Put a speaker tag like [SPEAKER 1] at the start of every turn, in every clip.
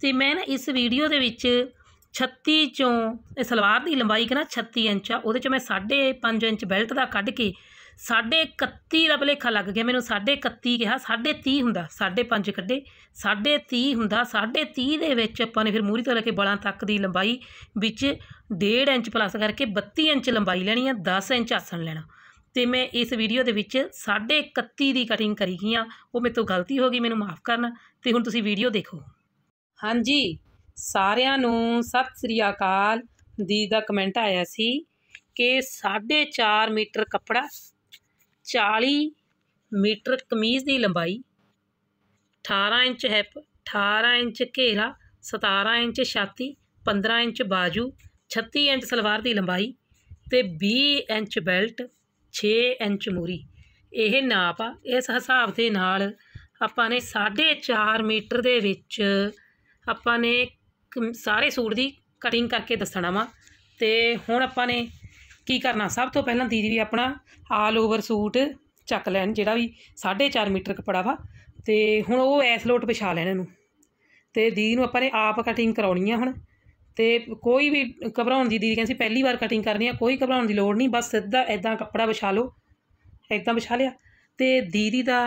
[SPEAKER 1] ਤੇ ਮੈਂ ਨਾ ਇਸ ਵੀਡੀਓ ਦੇ ਵਿੱਚ 36 ਚੋਂ ਇਹ ਸਲਵਾਰ ਦੀ ਲੰਬਾਈ ਨਾ 36 ਇੰਚ ਆ ਉਹਦੇ ਚ ਮੈਂ 5.5 ਇੰਚ ਬੈਲਟ ਦਾ ਕੱਢ ਕੇ 31.5 ਦਾ ਭਲੇਖਾ ਲੱਗ ਗਿਆ ਮੈਨੂੰ 31.5 ਕਿਹਾ 30 ਹੁੰਦਾ 5.5 ਕੱਢੇ 30 ਹੁੰਦਾ 30 ਦੇ ਵਿੱਚ ਆਪਾਂ ਨੇ ਫਿਰ ਮੂਰੀ ਤੋਂ ਲੈ ਕੇ ਬਲਾਂ ਤੱਕ ਦੀ ਲੰਬਾਈ ਵਿੱਚ 1.5 ਇੰਚ ਪਲੱਸ ਕਰਕੇ 32 ਇੰਚ ਲੰਬਾਈ ਲੈਣੀ ਆ 10 ਇੰਚ ਆਸਣ ਲੈਣਾ ਤੇ ਮੈਂ ਇਸ ਵੀਡੀਓ ਦੇ ਵਿੱਚ 31.5 ਦੀ ਕਟਿੰਗ ਕਰੀ ਗਈ ਆ ਉਹ ਮੇਰੇ ਤੋਂ ਗਲਤੀ ਹੋ ਗਈ ਮੈਨੂੰ ਮਾਫ ਕਰਨਾ ਤੇ ਹੁਣ ਤੁਸੀਂ ਵੀਡੀਓ ਦੇਖੋ ਹਾਂਜੀ ਸਾਰਿਆਂ ਨੂੰ ਸਤਿ ਸ੍ਰੀ ਅਕਾਲ ਦੀ ਦਾ ਕਮੈਂਟ ਆਇਆ ਸੀ ਕਿ 4.5 ਮੀਟਰ ਕੱਪੜਾ 40 ਮੀਟਰ ਕਮੀਜ਼ ਦੀ ਲੰਬਾਈ 18 ਇੰਚ ਹੈਪ 18 ਇੰਚ ਘੇਰਾ 17 ਇੰਚ ਛਾਤੀ 15 ਇੰਚ ਬਾਜੂ 36 ਇੰਚ ਸਲਵਾਰ ਦੀ ਲੰਬਾਈ ਤੇ 20 ਇੰਚ ਬੈਲਟ 6 ਇੰਚ ਮੂਰੀ ਇਹ ਨਾਪ ਆ ਇਸ ਹਿਸਾਬ ਦੇ ਨਾਲ ਆਪਾਂ ਨੇ 4.5 ਮੀਟਰ ਦੇ ਵਿੱਚ ਆਪਾਂ ਨੇ ਸਾਰੇ ਸੂਟ ਦੀ ਕਟਿੰਗ ਕਰਕੇ ਦੱਸਣਾ ਵਾ ਤੇ ਹੁਣ ਆਪਾਂ ਨੇ ਕੀ ਕਰਨਾ ਸਭ ਤੋਂ ਪਹਿਲਾਂ ਦੀਦੀ ਵੀ ਆਪਣਾ ਆਲ ਓਵਰ ਸੂਟ ਚੱਕ ਲੈਣ ਜਿਹੜਾ ਵੀ 4.5 ਮੀਟਰ ਕਪੜਾ ਵਾ ਤੇ ਹੁਣ ਉਹ ਐਸ ਲੋਟ ਵਿਛਾ ਲੈਣ ਇਹਨੂੰ ਤੇ ਦੀਦੀ ਨੂੰ ਆਪਾਂ ਨੇ ਆਪ ਕਟਿੰਗ ਕਰਾਉਣੀ ਆ ਹੁਣ ਤੇ ਕੋਈ ਵੀ ਘਬਰਾਉਣ ਦੀ ਦੀਦੀ ਕਹਿੰਦੀ ਪਹਿਲੀ ਵਾਰ ਕਟਿੰਗ ਕਰਨੀ ਆ ਕੋਈ ਘਬਰਾਉਣ ਦੀ ਲੋੜ ਨਹੀਂ ਬਸ ਸਿੱਧਾ ਐਦਾਂ ਕਪੜਾ ਵਿਛਾ ਲਓ ਐਦਾਂ ਵਿਛਾ ਲਿਆ ਤੇ ਦੀਦੀ ਦਾ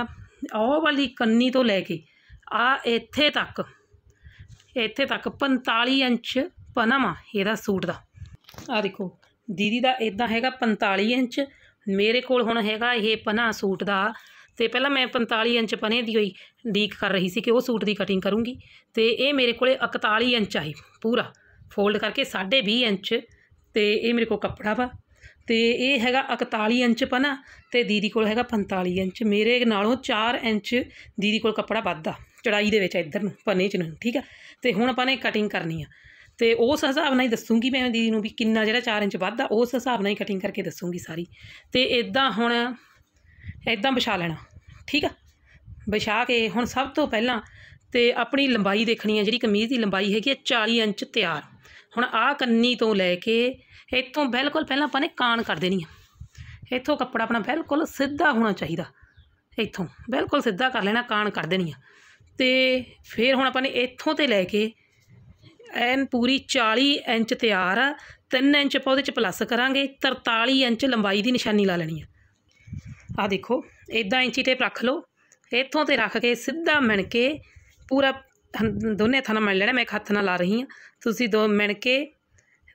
[SPEAKER 1] ਉਹ ਵਾਲੀ ਕੰਨੀ ਤੋਂ ਲੈ ਕੇ ਆ ਇੱਥੇ ਤੱਕ ਇੱਥੇ ਤੱਕ 45 ਇੰਚ ਪਨਮ ਆ ਇਹਦਾ ਸੂਟ ਦਾ ਆ ਦੇਖੋ ਦੀਦੀ ਦਾ ਇਦਾਂ ਹੈਗਾ 45 ਇੰਚ ਮੇਰੇ ਕੋਲ ਹੁਣ ਹੈਗਾ ਇਹ ਪਨਾ ਸੂਟ ਦਾ ਤੇ ਪਹਿਲਾਂ ਮੈਂ 45 ਇੰਚ ਪਨੇ ਦੀ ਹੋਈ ਡੀਕ ਕਰ ਰਹੀ ਸੀ ਕਿ ਉਹ ਸੂਟ ਦੀ ਕਟਿੰਗ ਕਰੂੰਗੀ ਤੇ ਇਹ ਮੇਰੇ ਕੋਲੇ 41 ਇੰਚ ਆਹੀ ਪੂਰਾ ਫੋਲਡ ਕਰਕੇ 20.5 ਇੰਚ ਤੇ ਇਹ ਮੇਰੇ ਕੋਲ ਕੱਪੜਾ ਵਾ ਤੇ ਇਹ ਹੈਗਾ 41 ਇੰਚ ਪਨਾ ਤੇ ਦੀਦੀ ਕੋਲ ਹੈਗਾ 45 ਇੰਚ ਮੇਰੇ ਨਾਲੋਂ 4 ਇੰਚ ਦੀਦੀ ਕੋਲ ਕੱਪੜਾ ਵੱਧਦਾ ਚੜਾਈ ਦੇ ਵਿੱਚ ਇੱਧਰ ਨੂੰ ਪਨੇ ਚ ਨੂੰ ਠੀਕ ਆ ਤੇ ਹੁਣ ਆਪਾਂ ਨੇ ਕਟਿੰਗ ਕਰਨੀ ਆ ਤੇ ਉਸ ਹਿਸਾਬ ਨਾਲ ਹੀ ਦੱਸੂਗੀ ਮੈਂ ਦੀਦੀ ਨੂੰ ਵੀ ਕਿੰਨਾ ਜਿਹੜਾ 4 ਇੰਚ ਵੱਧਾ ਉਸ ਹਿਸਾਬ ਨਾਲ ਹੀ ਕਟਿੰਗ ਕਰਕੇ ਦੱਸੂਗੀ ਸਾਰੀ ਤੇ ਇਦਾਂ ਹੁਣ ਇਦਾਂ ਵਿਛਾ ਲੈਣਾ ਠੀਕ ਆ ਵਿਛਾ ਕੇ ਹੁਣ ਸਭ ਤੋਂ ਪਹਿਲਾਂ ਤੇ ਆਪਣੀ ਲੰਬਾਈ ਦੇਖਣੀ ਆ ਜਿਹੜੀ ਕਮੀਜ਼ ਦੀ ਲੰਬਾਈ ਹੈਗੀ 40 ਇੰਚ ਤਿਆਰ ਹੁਣ ਆਹ ਕੰਨੀ ਤੋਂ ਲੈ ਕੇ ਇੱਥੋਂ ਬਿਲਕੁਲ ਪਹਿਲਾਂ ਆਪਾਂ ਨੇ ਕਾਣ ਕਰ ਦੇਣੀ ਆ ਇੱਥੋਂ ਕੱਪੜਾ ਆਪਣਾ ਬਿਲਕੁਲ ਸਿੱਧਾ ਹੋਣਾ ਚਾਹੀਦਾ ਇੱਥੋਂ ਬਿਲਕੁਲ ਸਿੱਧਾ ਕਰ ਲੈਣਾ ਕਾਣ ਕਰ ਦੇਣੀ ਆ ਤੇ ਫਿਰ ਹੁਣ ਆਪਾਂ ਨੇ ਇੱਥੋਂ ਤੇ ਲੈ ਕੇ ਐਨ ਪੂਰੀ 40 ਇੰਚ ਤਿਆਰ ਆ 3 ਇੰਚ ਆਪਾਂ ਉਹਦੇ ਚ ਪਲੱਸ ਕਰਾਂਗੇ 43 ਇੰਚ ਲੰਬਾਈ ਦੀ ਨਿਸ਼ਾਨੀ ਲਾ ਲੈਣੀ ਆ ਆ ਦੇਖੋ ਇਦਾਂ ਇੰਚੀ ਟੇਪ ਰੱਖ ਲਓ ਇੱਥੋਂ ਤੇ ਰੱਖ ਕੇ ਸਿੱਧਾ ਮਣ ਕੇ ਪੂਰਾ ਦੋਨੇ ਹੱਥਾਂ ਨਾਲ ਮਣ ਲੈਣਾ ਮੈਂ ਇੱਕ ਹੱਥ ਨਾਲ ਲਾ ਰਹੀ ਹਾਂ ਤੁਸੀਂ ਦੋ ਮਣ ਕੇ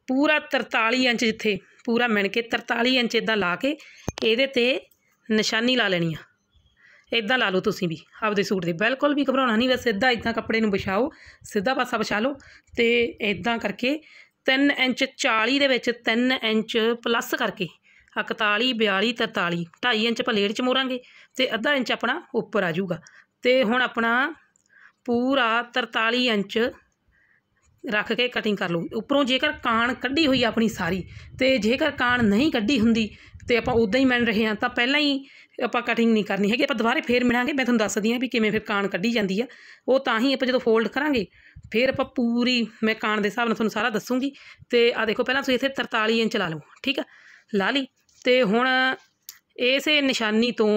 [SPEAKER 1] ਪੂਰਾ 43 ਇੰਚ ਜਿੱਥੇ ਪੂਰਾ ਮਣ ਕੇ 43 ਇੰਚ ਇਦਾਂ ਲਾ ਕੇ ਇਹਦੇ ਤੇ ਨਿਸ਼ਾਨੀ ਲਾ ਲੈਣੀ ਆ ਇਦਾਂ ਲਾ ਲਓ ਤੁਸੀਂ ਵੀ ਆਪਦੇ ਸੂਟ ਦੇ ਬਿਲਕੁਲ ਵੀ ਘਬਰਾਉਣਾ ਨਹੀਂ ਬਸ ਸਿੱਧਾ ਇਦਾਂ ਕੱਪੜੇ ਨੂੰ ਵਿਛਾਓ ਸਿੱਧਾ ਪਾਸਾ ਵਿਛਾ ਲਓ ਤੇ ਇਦਾਂ ਕਰਕੇ 3 ਇੰਚ 40 ਦੇ ਵਿੱਚ 3 ਇੰਚ ਪਲੱਸ ਕਰਕੇ 41 42 43 2.5 ਇੰਚ ਪਲੇਟ ਚ ਮੋਰਾਂਗੇ ਤੇ ਅੱਧਾ ਇੰਚ ਆਪਣਾ ਉੱਪਰ ਆ ਜਾਊਗਾ ਤੇ ਹੁਣ ਆਪਣਾ ਪੂਰਾ 43 ਇੰਚ ਰੱਖ ਕੇ ਕਟਿੰਗ ਕਰ ਲਓ ਉੱਪਰੋਂ ਜੇਕਰ ਕਾਣ ਕੱਢੀ ਹੋਈ ਆਪਣੀ ਸਾਰੀ ਤੇ ਜੇਕਰ ਕਾਣ ਨਹੀਂ ਕੱਢੀ ਹੁੰਦੀ ਤੇ ਆਪਾਂ ਉਦਾਂ ਹੀ ਮੰਨ ਰਹੇ ਹਾਂ ਤਾਂ ਪਹਿਲਾਂ ਹੀ ਆਪਾਂ ਕਟਿੰਗ ਨਹੀਂ ਕਰਨੀ ਹੈਗੀ ਆਪਾਂ ਦੁਬਾਰੇ ਫੇਰ ਮਿਲਾਂਗੇ ਮੈਂ ਤੁਹਾਨੂੰ ਦੱਸਦੀ ਹਾਂ ਵੀ ਕਿਵੇਂ ਫਿਰ ਕਾਣ ਕੱਢੀ ਜਾਂਦੀ ਆ ਉਹ ਤਾਂ ਹੀ ਆਪਾਂ ਜਦੋਂ ਫੋਲਡ ਕਰਾਂਗੇ ਫੇਰ ਆਪਾਂ ਪੂਰੀ ਮੈਂ ਕਾਣ ਦੇ ਹਿਸਾਬ ਨਾਲ ਤੁਹਾਨੂੰ ਸਾਰਾ ਦੱਸੂਗੀ ਤੇ ਆ ਦੇਖੋ ਪਹਿਲਾਂ ਤੁਸੀਂ ਇੱਥੇ 43 ਇੰਚ ਲਾ ਲਓ ਠੀਕ ਆ ਲਾ ਲਈ ਤੇ ਹੁਣ ਇਸੇ ਨਿਸ਼ਾਨੀ ਤੋਂ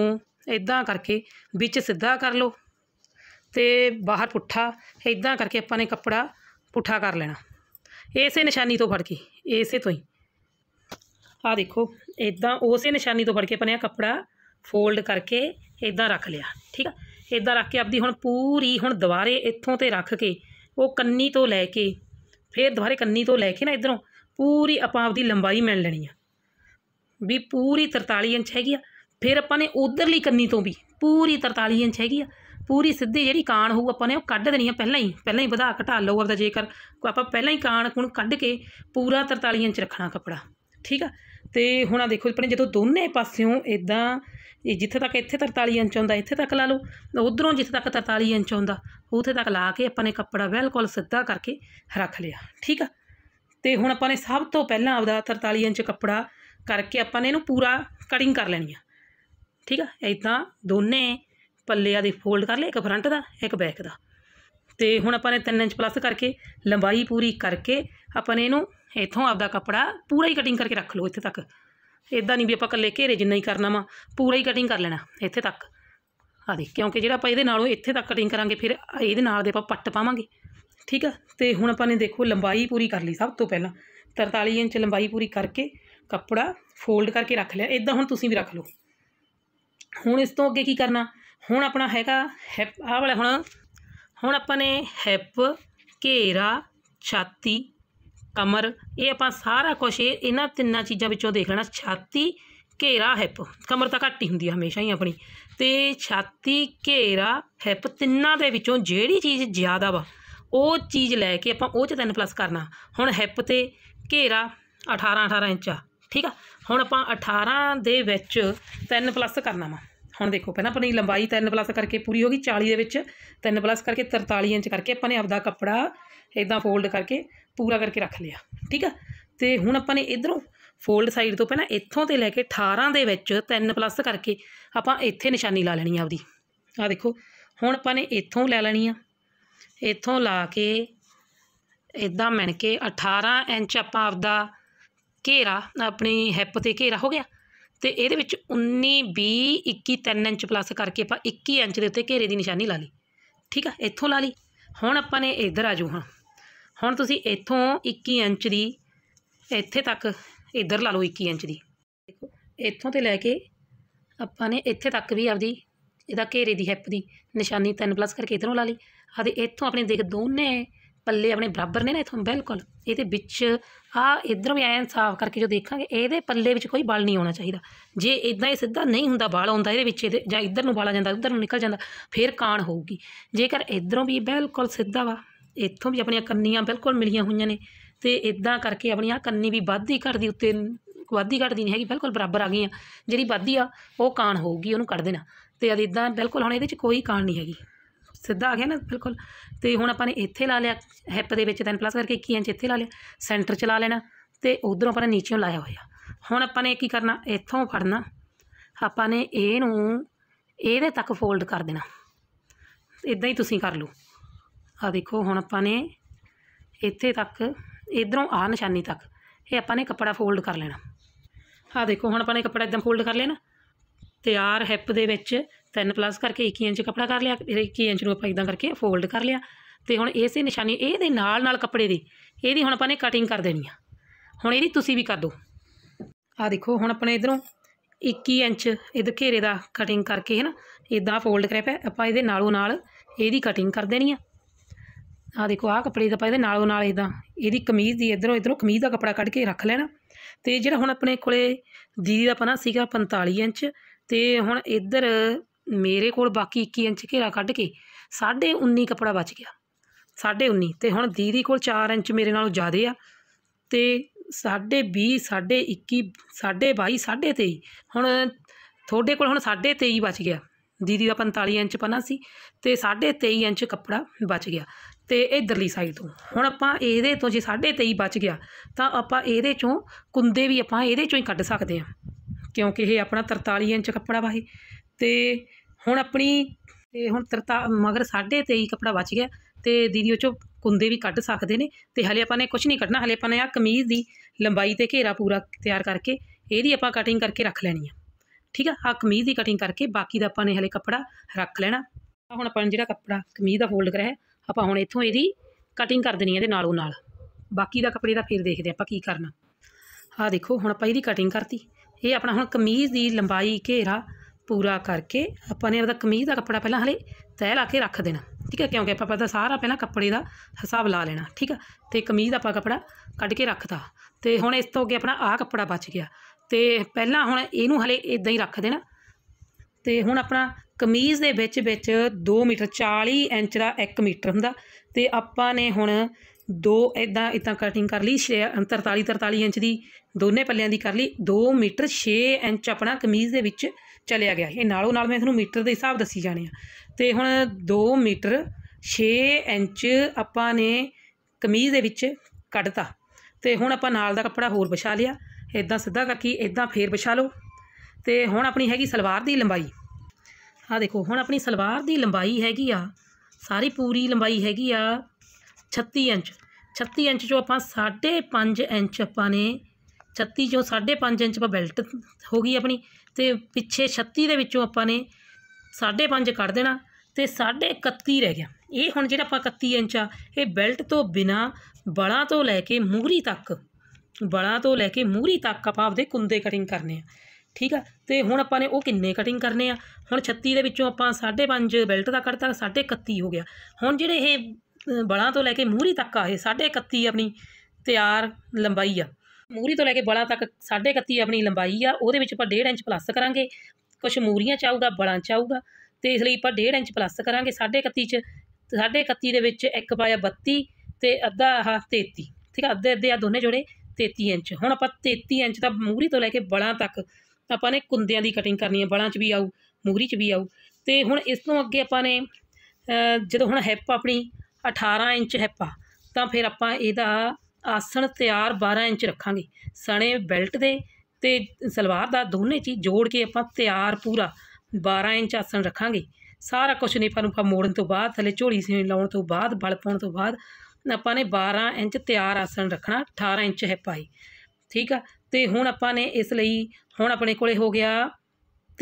[SPEAKER 1] ਇਦਾਂ ਕਰਕੇ ਵਿੱਚ ਸਿੱਧਾ ਕਰ ਲਓ ਤੇ ਬਾਹਰ ਪੁੱਠਾ ਇਦਾਂ ਕਰਕੇ ਆਪਾਂ ਨੇ ਕੱਪੜਾ ਪੁੱਠਾ ਕਰ ਲੈਣਾ ਇਸੇ ਨਿਸ਼ਾਨੀ ਤੋਂ ਫੜ ਕੇ ਇਸੇ ਤੋਂ ਹੀ ਆ ਦੇਖੋ ਇਦਾਂ ਉਸੇ ਨਿਸ਼ਾਨੀ ਤੋਂ ਫੜ ਕੇ ਆਪਾਂ ਨੇ ਆ ਕੱਪੜਾ ਫੋਲਡ ਕਰਕੇ ਇਦਾਂ ਰੱਖ ਲਿਆ ਠੀਕ ਆ ਇਦਾਂ ਰੱਖ ਕੇ ਆਪਦੀ ਹੁਣ ਪੂਰੀ ਹੁਣ ਦੁਬਾਰੇ ਇੱਥੋਂ ਤੇ ਰੱਖ ਕੇ ਉਹ ਕੰਨੀ ਤੋਂ ਲੈ ਕੇ ਫੇਰ ਦੁਬਾਰੇ ਕੰਨੀ ਤੋਂ ਲੈ ਕੇ ਨਾ ਇਧਰੋਂ ਪੂਰੀ ਆਪਾਂ ਆਪਦੀ ਲੰਬਾਈ ਮਿਣ ਲੈਣੀ ਆ ਵੀ ਪੂਰੀ 43 ਇੰਚ ਹੈਗੀ ਆ ਫਿਰ ਆਪਾਂ ਨੇ ਉਧਰਲੀ ਕੰਨੀ ਤੋਂ ਵੀ ਪੂਰੀ 43 ਇੰਚ ਹੈਗੀ ਆ ਪੂਰੀ ਸਿੱਧੀ ਜਿਹੜੀ ਕਾਣ ਹੋਊ ਆਪਾਂ ਨੇ ਉਹ ਕੱਢ ਦੇਣੀ ਆ ਪਹਿਲਾਂ ਹੀ ਪਹਿਲਾਂ ਹੀ ਵਧਾ ਘਟਾ ਲਓ ਆਪਦਾ ਜੇਕਰ ਆਪਾਂ ਪਹਿਲਾਂ ਹੀ ਕਾਣ ਕੁਣ ਕੱਢ ਕੇ ਪੂਰਾ 43 ਇੰਚ ਰੱਖਣਾ ਕਪੜਾ ਠੀਕ ਆ ਤੇ ਹੁਣ ਆ ਦੇਖੋ ਆਪਣੇ ਜਦੋਂ ਦੋਨੇ ਪਾਸਿਓਂ ਇਦਾਂ ਇਹ ਜਿੱਥੇ ਤੱਕ ਇੱਥੇ 43 ਇੰਚ ਆਉਂਦਾ ਇੱਥੇ ਤੱਕ ਲਾ ਲਓ ਉਧਰੋਂ ਜਿੱਥੇ ਤੱਕ 43 ਇੰਚ ਆਉਂਦਾ ਉੱਥੇ ਤੱਕ ਲਾ ਕੇ ਆਪਾਂ ਨੇ ਕੱਪੜਾ ਬਿਲਕੁਲ ਸਿੱਧਾ ਕਰਕੇ ਰੱਖ ਲਿਆ ਠੀਕ ਆ ਤੇ ਹੁਣ ਆਪਾਂ ਨੇ ਸਭ ਤੋਂ ਪਹਿਲਾਂ ਆਪਦਾ 43 ਇੰਚ ਕੱਪੜਾ ਕਰਕੇ ਆਪਾਂ ਨੇ ਇਹਨੂੰ ਪੂਰਾ ਕਟਿੰਗ ਕਰ ਲੈਣੀ ਆ ਠੀਕ ਆ ਇਦਾਂ ਦੋਨੇ ਪੱਲਿਆਂ ਦੇ ਫੋਲਡ ਕਰ ਲਿਆ ਇੱਕ ਫਰੰਟ ਦਾ ਇੱਕ ਬੈਕ ਦਾ ਤੇ ਹੁਣ ਆਪਾਂ ਨੇ 3 ਇੰਚ ਪਲੱਸ ਕਰਕੇ ਲੰਬਾਈ ਪੂਰੀ ਕਰਕੇ ਆਪਾਂ ਨੇ ਇਹਨੂੰ ਇਥੋਂ ਆਪਦਾ ਕੱਪੜਾ ਪੂਰਾ ਹੀ ਕਟਿੰਗ ਕਰਕੇ ਰੱਖ ਲਓ ਇੱਥੇ ਤੱਕ ਇਦਾਂ ਨਹੀਂ ਵੀ ਆਪਾਂ ਇਕੱਲੇ ਘੇਰੇ ਜਿੰਨਾ ਹੀ ਕਰਨਾ ਵਾ ਪੂਰਾ ਹੀ ਕਟਿੰਗ ਕਰ ਲੈਣਾ ਇੱਥੇ ਤੱਕ ਆ ਦੇ ਕਿਉਂਕਿ ਜਿਹੜਾ ਆਪਾਂ ਇਹਦੇ ਨਾਲੋਂ ਇੱਥੇ ਤੱਕ ਕਟਿੰਗ ਕਰਾਂਗੇ ਫਿਰ ਇਹਦੇ ਨਾਲ ਦੇ ਆਪਾਂ ਪੱਟ ਪਾਵਾਂਗੇ ਠੀਕ ਆ ਤੇ ਹੁਣ ਆਪਾਂ ਨੇ ਦੇਖੋ ਲੰਬਾਈ ਪੂਰੀ ਕਰ ਲਈ ਸਭ ਤੋਂ ਪਹਿਲਾਂ 43 ਇੰਚ ਲੰਬਾਈ ਪੂਰੀ ਕਰਕੇ ਕੱਪੜਾ ਫੋਲਡ ਕਰਕੇ ਰੱਖ ਲਿਆ ਇਦਾਂ ਹੁਣ ਤੁਸੀਂ ਵੀ ਰੱਖ ਲਓ ਹੁਣ ਇਸ ਤੋਂ ਅੱਗੇ ਕੀ ਕਰਨਾ ਹੁਣ ਆਪਣਾ ਹੈਗਾ ਹੈਪ ਆਹ ਵਾਲਾ ਹੁਣ ਹੁਣ ਆਪਾਂ ਨੇ ਹੈਪ ਘੇਰਾ ਛਾਤੀ ਕਮਰ ਇਹ ਆਪਾਂ ਸਾਰਾ ਕੁਝ ਇਹਨਾਂ ਤਿੰਨਾਂ ਚੀਜ਼ਾਂ ਵਿੱਚੋਂ ਦੇਖ ਲੈਣਾ ਛਾਤੀ ਘੇਰਾ ਹਿੱਪ ਕਮਰ ਤਾਂ ਘੱਟ ਹੀ ਹੁੰਦੀ ਹੈ ਹਮੇਸ਼ਾ ਹੀ ਆਪਣੀ ਤੇ ਛਾਤੀ ਘੇਰਾ ਹਿੱਪ ਤਿੰਨਾਂ ਦੇ ਵਿੱਚੋਂ ਜਿਹੜੀ ਚੀਜ਼ ਜ਼ਿਆਦਾ ਵਾ ਉਹ ਚੀਜ਼ ਲੈ ਕੇ ਆਪਾਂ ਉਹ ਚ 3 ਪਲੱਸ ਕਰਨਾ ਹੁਣ ਹਿੱਪ ਤੇ ਘੇਰਾ 18 18 ਇੰਚ ਆ ਠੀਕ ਆ ਹੁਣ ਆਪਾਂ 18 ਦੇ ਵਿੱਚ 3 ਪਲੱਸ ਕਰਨਾ ਵਾ ਹੁਣ ਦੇਖੋ ਪਹਿਲਾਂ ਆਪਣੀ ਲੰਬਾਈ 3 ਪਲੱਸ ਕਰਕੇ ਪੂਰੀ ਹੋ ਗਈ 40 ਦੇ ਵਿੱਚ 3 ਪਲੱਸ ਕਰਕੇ 43 ਇੰਚ ਕਰਕੇ ਆਪਾਂ ਨੇ ਆਪਦਾ ਕੱਪੜਾ ਇਦਾਂ ਫੋਲਡ ਕਰਕੇ ਪੂਰਾ ਕਰਕੇ ਰੱਖ ਲਿਆ ਠੀਕ ਆ ਤੇ ਹੁਣ ਆਪਾਂ ਨੇ ਇਧਰੋਂ ਫੋਲਡ ਸਾਈਡ ਤੋਂ ਪਹਿਲਾਂ ਇੱਥੋਂ ਤੇ ਲੈ ਕੇ 18 ਦੇ ਵਿੱਚ 3 ਪਲੱਸ ਕਰਕੇ ਆਪਾਂ ਇੱਥੇ ਨਿਸ਼ਾਨੀ ਲਾ ਲੈਣੀ ਆ ਆਪਦੀ ਆ ਦੇਖੋ ਹੁਣ ਆਪਾਂ ਨੇ ਇੱਥੋਂ ਲੈ ਲੈਣੀ ਆ ਇੱਥੋਂ ਲਾ ਕੇ ਇਦਾਂ ਮਣ ਕੇ 18 ਇੰਚ ਆਪਾਂ ਆਪਦਾ ਘੇਰਾ ਆਪਣੀ ਹਿੱਪ ਤੇ ਘੇਰਾ ਹੋ ਗਿਆ ਤੇ ਇਹਦੇ ਵਿੱਚ 19 20 21 3 ਇੰਚ ਪਲੱਸ ਕਰਕੇ ਆਪਾਂ 21 ਇੰਚ ਦੇ ਉੱਤੇ ਘੇਰੇ ਦੀ ਨਿਸ਼ਾਨੀ ਲਾ ਲਈ ਠੀਕ ਆ ਇੱਥੋਂ ਲਾ ਲਈ ਹੁਣ ਆਪਾਂ ਨੇ ਇੱਧਰ ਆ ਜੂ ਹਾਂ ਹੁਣ ਤੁਸੀਂ ਇੱਥੋਂ 21 ਇੰਚ ਦੀ ਇੱਥੇ ਤੱਕ ਇੱਧਰ ਲਾ ਲਓ 21 ਇੰਚ ਦੀ ਦੇਖੋ ਇੱਥੋਂ ਤੇ ਲੈ ਕੇ ਆਪਾਂ ਨੇ ਇੱਥੇ ਤੱਕ ਵੀ ਆਪਦੀ ਇਹਦਾ ਘੇਰੇ ਦੀ ਹੈਪ ਦੀ ਨਿਸ਼ਾਨੀ 3 ਪਲੱਸ ਕਰਕੇ ਇਧਰੋਂ ਲਾ ਲਈ ਆਦੇ ਇੱਥੋਂ ਆਪਣੇ ਦੇਖ ਦੋਨੇ ਪੱਲੇ ਆਪਣੇ ਬਰਾਬਰ ਨੇ ਨਾ ਇਥੋਂ ਬਿਲਕੁਲ ਇਹਦੇ ਵਿੱਚ ਆ ਇਧਰੋਂ ਵੀ ਐਨ ਸਾਫ਼ ਕਰਕੇ ਜੋ ਦੇਖਾਂਗੇ ਇਹਦੇ ਪੱਲੇ ਵਿੱਚ ਕੋਈ ਬਲ ਨਹੀਂ ਆਉਣਾ ਚਾਹੀਦਾ ਜੇ ਇਦਾਂ ਹੀ ਸਿੱਧਾ ਨਹੀਂ ਹੁੰਦਾ ਵਾਲ ਆਉਂਦਾ ਇਹਦੇ ਵਿੱਚ ਜਾਂ ਇਧਰ ਨੂੰ ਬਾਲਾ ਜਾਂਦਾ ਉਧਰ ਨੂੰ ਨਿਕਲ ਜਾਂਦਾ ਫਿਰ ਕਾਣ ਹੋਊਗੀ ਜੇਕਰ ਇਧਰੋਂ ਵੀ ਬਿਲਕੁਲ ਸਿੱਧਾ ਵਾ ਇੱਥੋਂ ਵੀ ਆਪਣੀਆਂ ਕੰਨੀਆਂ ਬਿਲਕੁਲ ਮਿਲੀਆਂ ਹੋਈਆਂ ਨੇ ਤੇ ਇਦਾਂ ਕਰਕੇ ਆਪਣੀ ਆ ਕੰਨੀ ਵੀ ਵਾਧੀ ਘਟਦੀ ਉੱਤੇ ਵਾਧੀ ਘਟਦੀ ਨਹੀਂ ਹੈਗੀ ਬਿਲਕੁਲ ਬਰਾਬਰ ਆ ਗਈਆਂ ਜਿਹੜੀ ਵਾਧੀ ਆ ਉਹ ਕਾਣ ਹੋਊਗੀ ਉਹਨੂੰ ਕੱਢ ਦੇਣਾ ਤੇ ਅਦ ਇਦਾਂ ਬਿਲਕੁਲ ਹੁਣ ਇਹਦੇ ਵਿੱਚ ਕੋਈ ਕਾਣ ਨਹੀਂ ਹੈਗੀ ਸਿੱਧਾ ਆ ਗਿਆ ਨਾ ਬਿਲਕੁਲ ਤੇ ਹੁਣ ਆਪਾਂ ਨੇ ਇੱਥੇ ਲਾ ਲਿਆ ਹਿੱਪ ਦੇ ਵਿੱਚ 3 ਪਲੱਸ ਕਰਕੇ 1 ਇੰਚ ਇੱਥੇ ਲਾ ਲਿਆ ਸੈਂਟਰ ਚ ਲਾ ਲੈਣਾ ਤੇ ਉਧਰੋਂ ਆਪਾਂ ਨੇ ਨੀਚੇੋਂ ਲਾਇਆ ਹੋਇਆ ਹੁਣ ਆਪਾਂ ਨੇ ਕੀ ਕਰਨਾ ਇੱਥੋਂ ਫੜਨਾ ਆਪਾਂ ਨੇ ਇਹ ਨੂੰ ਇਹਦੇ ਤੱਕ ਫੋਲਡ ਕਰ ਦੇਣਾ ਇਦਾਂ ਹੀ ਤੁਸੀਂ ਕਰ ਲਓ ਆ ਦੇਖੋ ਹੁਣ ਆਪਾਂ ਨੇ ਇੱਥੇ ਤੱਕ ਇਧਰੋਂ ਆ ਨਿਸ਼ਾਨੀ ਤੱਕ ਇਹ ਆਪਾਂ ਨੇ ਕੱਪੜਾ ਫੋਲਡ ਕਰ ਲੈਣਾ ਆ ਦੇਖੋ ਹੁਣ ਆਪਾਂ ਨੇ ਕੱਪੜਾ ਇਦਾਂ ਫੋਲਡ ਕਰ ਲੈਣਾ ਤਿਆਰ ਹਿੱਪ ਦੇ ਵਿੱਚ 3 ਪਲੱਸ ਕਰਕੇ 1 ਇੰਚ ਕੱਪੜਾ ਕਰ ਲਿਆ 1 ਇੰਚ ਨੂੰ ਆਪਾਂ ਇਦਾਂ ਕਰਕੇ ਫੋਲਡ ਕਰ ਲਿਆ ਤੇ ਹੁਣ ਇਸੇ ਨਿਸ਼ਾਨੀ ਇਹਦੇ ਨਾਲ ਨਾਲ ਕੱਪੜੇ ਦੀ ਇਹਦੀ ਹੁਣ ਆਪਾਂ ਨੇ ਕਟਿੰਗ ਕਰ ਦੇਣੀ ਆ ਹੁਣ ਇਹਦੀ ਤੁਸੀਂ ਵੀ ਕਰ ਦਿਓ ਆ ਦੇਖੋ ਹੁਣ ਆਪਣੇ ਇਧਰੋਂ 21 ਇੰਚ ਇਹਦੇ ਘੇਰੇ ਦਾ ਕਟਿੰਗ ਕਰਕੇ ਹੈ ਨਾ ਇਦਾਂ ਫੋਲਡ ਕਰਿਆ ਪਿਆ ਆਪਾਂ ਇਹਦੇ ਨਾਲੋਂ ਨਾਲ ਇਹਦੀ ਕਟਿੰਗ ਕਰ ਦੇਣੀ ਆ ਆ ਦੇਖੋ ਆ ਕੱਪੜੇ ਦਾ ਪਾਇਦੇ ਇਹਦੇ ਨਾਲੋਂ ਨਾਲ ਇਹਦਾ ਇਹਦੀ ਕਮੀਜ਼ ਦੀ ਇਧਰੋਂ ਇਧਰੋਂ ਕਮੀਜ਼ ਦਾ ਕੱਪੜਾ ਕੱਢ ਕੇ ਰੱਖ ਲੈਣਾ ਤੇ ਜਿਹੜਾ ਹੁਣ ਆਪਣੇ ਕੋਲੇ ਦੀਦੀ ਦਾ ਪਨਾ ਸੀਗਾ 45 ਇੰਚ ਤੇ ਹੁਣ ਇਧਰ ਮੇਰੇ ਕੋਲ ਬਾਕੀ 21 ਇੰਚ ਘੇਰਾ ਕੱਢ ਕੇ 19.5 ਕੱਪੜਾ ਬਚ ਗਿਆ 19.5 ਤੇ ਹੁਣ ਦੀਦੀ ਕੋਲ 4 ਇੰਚ ਮੇਰੇ ਨਾਲੋਂ ਜ਼ਿਆਦੇ ਆ ਤੇ 20.5 21 22 23 ਹੁਣ ਤੁਹਾਡੇ ਕੋਲ ਹੁਣ 23 ਬਚ ਗਿਆ ਦੀਦੀ ਦਾ 45 ਇੰਚ ਪਨਾ ਸੀ ਤੇ 23 ਇੰਚ ਕੱਪੜਾ ਬਚ ਗਿਆ ਤੇ ਇਧਰਲੀ ਸਾਈਡ ਤੋਂ ਹੁਣ ਆਪਾਂ ਇਹਦੇ ਤੋਂ ਜੇ 23.5 ਬਚ ਗਿਆ ਤਾਂ ਆਪਾਂ ਇਹਦੇ ਚੋਂ ਕੁੰਦੇ ਵੀ ਆਪਾਂ ਇਹਦੇ ਚੋਂ ਹੀ ਕੱਢ ਸਕਦੇ ਹਾਂ ਕਿਉਂਕਿ ਇਹ ਆਪਣਾ 43 ਇੰਚ ਕੱਪੜਾ ਵਾਹੀ ਤੇ ਹੁਣ ਆਪਣੀ ਤੇ ਹੁਣ ਤਰਤਾ ਮਗਰ 23.5 ਕੱਪੜਾ ਬਚ ਗਿਆ ਤੇ ਦੀਦੀ ਉਹ ਚੋਂ ਕੁੰਦੇ ਵੀ ਕੱਢ ਸਕਦੇ ਨੇ ਤੇ ਹਲੇ ਆਪਾਂ ਨੇ ਕੁਝ ਨਹੀਂ ਕੱਢਣਾ ਹਲੇ ਆਪਾਂ ਨੇ ਆ ਕਮੀਜ਼ ਦੀ ਲੰਬਾਈ ਤੇ ਘੇਰਾ ਪੂਰਾ ਤਿਆਰ ਕਰਕੇ ਇਹਦੀ ਆਪਾਂ ਕਟਿੰਗ ਕਰਕੇ ਰੱਖ ਲੈਣੀ ਆ ਠੀਕ ਆ ਆ ਕਮੀਜ਼ ਦੀ ਕਟਿੰਗ ਕਰਕੇ ਬਾਕੀ ਦਾ ਆਪਾਂ ਨੇ ਹਲੇ ਕੱਪੜਾ ਰੱਖ ਲੈਣਾ ਹੁਣ ਆਪਾਂ ਜਿਹੜਾ ਕੱਪੜਾ ਕਮੀਜ਼ ਦਾ ਫੋਲਡ ਕਰਿਆ ਹੈ ਆਪਾਂ ਹੁਣ ਇੱਥੋਂ ਇਹਦੀ ਕਟਿੰਗ ਕਰ ਦੇਣੀ ਹੈ ਇਹਦੇ ਨਾਲੋਂ ਨਾਲ ਬਾਕੀ ਦਾ ਕੱਪੜੇ ਦਾ ਫਿਰ ਦੇਖਦੇ ਆਪਾਂ ਕੀ ਕਰਨਾ ਆਹ ਦੇਖੋ ਹੁਣ ਆਪਾਂ ਇਹਦੀ ਕਟਿੰਗ ਕਰਤੀ ਇਹ ਆਪਣਾ ਹੁਣ ਕਮੀਜ਼ ਦੀ ਲੰਬਾਈ ਘੇਰਾ ਪੂਰਾ ਕਰਕੇ ਆਪਾਂ ਨੇ ਆਪਦਾ ਕਮੀਜ਼ ਦਾ ਕੱਪੜਾ ਪਹਿਲਾਂ ਹਲੇ ਤੈਅ ਲਾ ਕੇ ਰੱਖ ਦੇਣਾ ਠੀਕ ਹੈ ਕਿਉਂਕਿ ਆਪਾਂ ਪਤਾ ਸਾਰਾ ਪਹਿਲਾਂ ਕੱਪੜੇ ਦਾ ਹਿਸਾਬ ਲਾ ਲੈਣਾ ਠੀਕ ਹੈ ਤੇ ਕਮੀਜ਼ ਆਪਾਂ ਕੱਪੜਾ ਕੱਢ ਕੇ ਰੱਖਤਾ ਤੇ ਹੁਣ ਇਸ ਤੋਂ ਅੱਗੇ ਆਪਣਾ ਆਹ ਕੱਪੜਾ ਬਚ ਗਿਆ ਤੇ ਪਹਿਲਾਂ ਹੁਣ ਇਹਨੂੰ ਹਲੇ ਇਦਾਂ ਹੀ ਰੱਖ ਦੇਣਾ ਤੇ ਹੁਣ ਆਪਣਾ ਕਮੀਜ਼ ਦੇ ਵਿੱਚ ਵਿੱਚ 2 ਮੀਟਰ 40 ਇੰਚ ਦਾ 1 ਮੀਟਰ ਹੁੰਦਾ ਤੇ ਆਪਾਂ ਨੇ ਹੁਣ ਦੋ ਇਦਾਂ ਇਦਾਂ ਕਟਿੰਗ ਕਰ ਲਈ 43 43 ਇੰਚ ਦੀ ਦੋਨੇ ਪੱਲਿਆਂ ਦੀ ਕਰ ਲਈ 2 ਮੀਟਰ 6 ਇੰਚ ਆਪਣਾ ਕਮੀਜ਼ ਦੇ ਵਿੱਚ ਚਲਿਆ ਗਿਆ ਇਹ ਨਾਲੋਂ ਨਾਲ ਮੈਂ ਤੁਹਾਨੂੰ ਮੀਟਰ ਦੇ ਹਿਸਾਬ ਦੱਸੀ ਜਾਣੇ ਆ ਤੇ ਹੁਣ 2 ਮੀਟਰ 6 ਇੰਚ ਆਪਾਂ ਨੇ ਕਮੀਜ਼ ਦੇ ਵਿੱਚ ਕੱਢਤਾ ਤੇ ਹੁਣ ਆਪਾਂ ਨਾਲ ਦਾ ਕੱਪੜਾ ਹੋਰ ਵਿਛਾ ਲਿਆ ਇਦਾਂ ਸਿੱਧਾ ਕਰਕੇ ਇਦਾਂ ਫੇਰ ਵਿਛਾ ਲਓ ਤੇ ਹੁਣ ਆਪਣੀ ਹੈਗੀ ਸਲਵਾਰ ਦੀ ਲੰਬਾਈ ਆ ਦੇਖੋ ਹੁਣ ਆਪਣੀ ਸਲਵਾਰ ਦੀ ਲੰਬਾਈ ਹੈਗੀ ਆ ਸਾਰੀ ਪੂਰੀ ਲੰਬਾਈ ਹੈਗੀ ਆ 36 ਇੰਚ 36 ਇੰਚ ਚੋਂ ਆਪਾਂ 5.5 ਇੰਚ ਆਪਾਂ ਨੇ 36 ਚੋਂ 5.5 ਇੰਚ ਆਪਾਂ ਬੈਲਟ ਹੋ ਗਈ ਆਪਣੀ ਤੇ ਪਿੱਛੇ 36 ਦੇ ਵਿੱਚੋਂ ਆਪਾਂ ਨੇ 5.5 ਕੱਢ ਦੇਣਾ ਤੇ 31 ਰਹਿ ਗਿਆ ਇਹ ਹੁਣ ਜਿਹੜਾ ਆਪਾਂ 31 ਇੰਚ ਆ ਇਹ ਬੈਲਟ ਤੋਂ ਬਿਨਾ ਬਲਾਂ ਤੋਂ ਲੈ ਕੇ ਮੂਹਰੀ ਤੱਕ ਬਲਾਂ ਤੋਂ ਲੈ ਕੇ ਮੂਹਰੀ ਤੱਕ ਆਪਾਂ ਆਪਦੇ ਕੁੰਦੇ ਕਟਿੰਗ ਕਰਨੇ ਆ ਠੀਕ ਆ ਤੇ ਹੁਣ ਆਪਾਂ ਨੇ ਉਹ ਕਿੰਨੇ ਕਟਿੰਗ ਕਰਨੇ ਆ ਹੁਣ 36 ਦੇ ਵਿੱਚੋਂ ਆਪਾਂ 5.5 ਬੈਲਟ ਦਾ ਕੱਟਤਾ 31 ਹੋ ਗਿਆ ਹੁਣ ਜਿਹੜੇ ਇਹ ਬਲਾਂ ਤੋਂ ਲੈ ਕੇ ਮੂਰੀ ਤੱਕ ਆ ਇਹ 31 ਆਪਣੀ ਤਿਆਰ ਲੰਬਾਈ ਆ ਮੂਰੀ ਤੋਂ ਲੈ ਕੇ ਬਲਾਂ ਤੱਕ 31 ਆਪਣੀ ਲੰਬਾਈ ਆ ਉਹਦੇ ਵਿੱਚ ਆਪਾਂ 1.5 ਇੰਚ ਪਲੱਸ ਕਰਾਂਗੇ ਕੁਝ ਮੂਰੀਆਂ ਚਾਹੂਗਾ ਬਲਾਂ ਚਾਹੂਗਾ ਤੇ ਇਸ ਲਈ ਆਪਾਂ 1.5 ਇੰਚ ਪਲੱਸ ਕਰਾਂਗੇ 31 ਚ 31 ਦੇ ਵਿੱਚ ਇੱਕ ਪਾਇਆ 32 ਤੇ ਅੱਧਾ ਆ 33 ਠੀਕ ਆ ਅੱਧੇ ਅੱਧੇ ਆ ਦੋਨੇ ਜੋੜੇ 33 ਇੰਚ ਹੁਣ ਆਪਾਂ 33 ਇੰਚ ਦਾ ਮੂਰੀ ਤੋਂ ਲੈ ਕੇ ਬਲਾਂ ਤੱਕ ਆਪਾਂ ਨੇ ਕੁੰਦਿਆਂ ਦੀ ਕਟਿੰਗ ਕਰਨੀ ਹੈ ਬਲਾਂ 'ਚ ਵੀ ਆਊ ਮੂਹਰੀ 'ਚ ਵੀ ਆਊ ਤੇ ਹੁਣ ਇਸ ਤੋਂ ਅੱਗੇ ਆਪਾਂ ਨੇ ਜਦੋਂ ਹੁਣ ਹਿੱਪ ਆਪਣੀ 18 ਇੰਚ ਹਿੱਪ ਆ ਤਾਂ ਫਿਰ ਆਪਾਂ ਇਹਦਾ ਆਸਣ ਤਿਆਰ 12 ਇੰਚ ਰੱਖਾਂਗੇ ਸਣੇ ਬੈਲਟ ਦੇ ਤੇ ਸਲਵਾਰ ਦਾ ਦੋਨੇ ਚੀਜ਼ ਜੋੜ ਕੇ ਆਪਾਂ ਤਿਆਰ ਪੂਰਾ 12 ਇੰਚ ਆਸਣ ਰੱਖਾਂਗੇ ਸਾਰਾ ਕੁਝ ਨੇ ਪਰ ਆਪਾਂ ਮੋੜਨ ਤੋਂ ਬਾਅਦ ਥੱਲੇ ਝੋਲੀ ਸੀਨ ਲਾਉਣ ਤੋਂ ਬਾਅਦ ਬਲ ਪਾਉਣ ਤੋਂ ਬਾਅਦ ਆਪਾਂ ਨੇ 12 ਇੰਚ ਤਿਆਰ ਆਸਣ ਰੱਖਣਾ 18 ਇੰਚ ਹੈ ਪਾਈ ਠੀਕ ਆ ਤੇ ਹੁਣ ਆਪਾਂ ਨੇ ਇਸ ਲਈ ਹੁਣ ਆਪਣੇ ਕੋਲੇ ਹੋ ਗਿਆ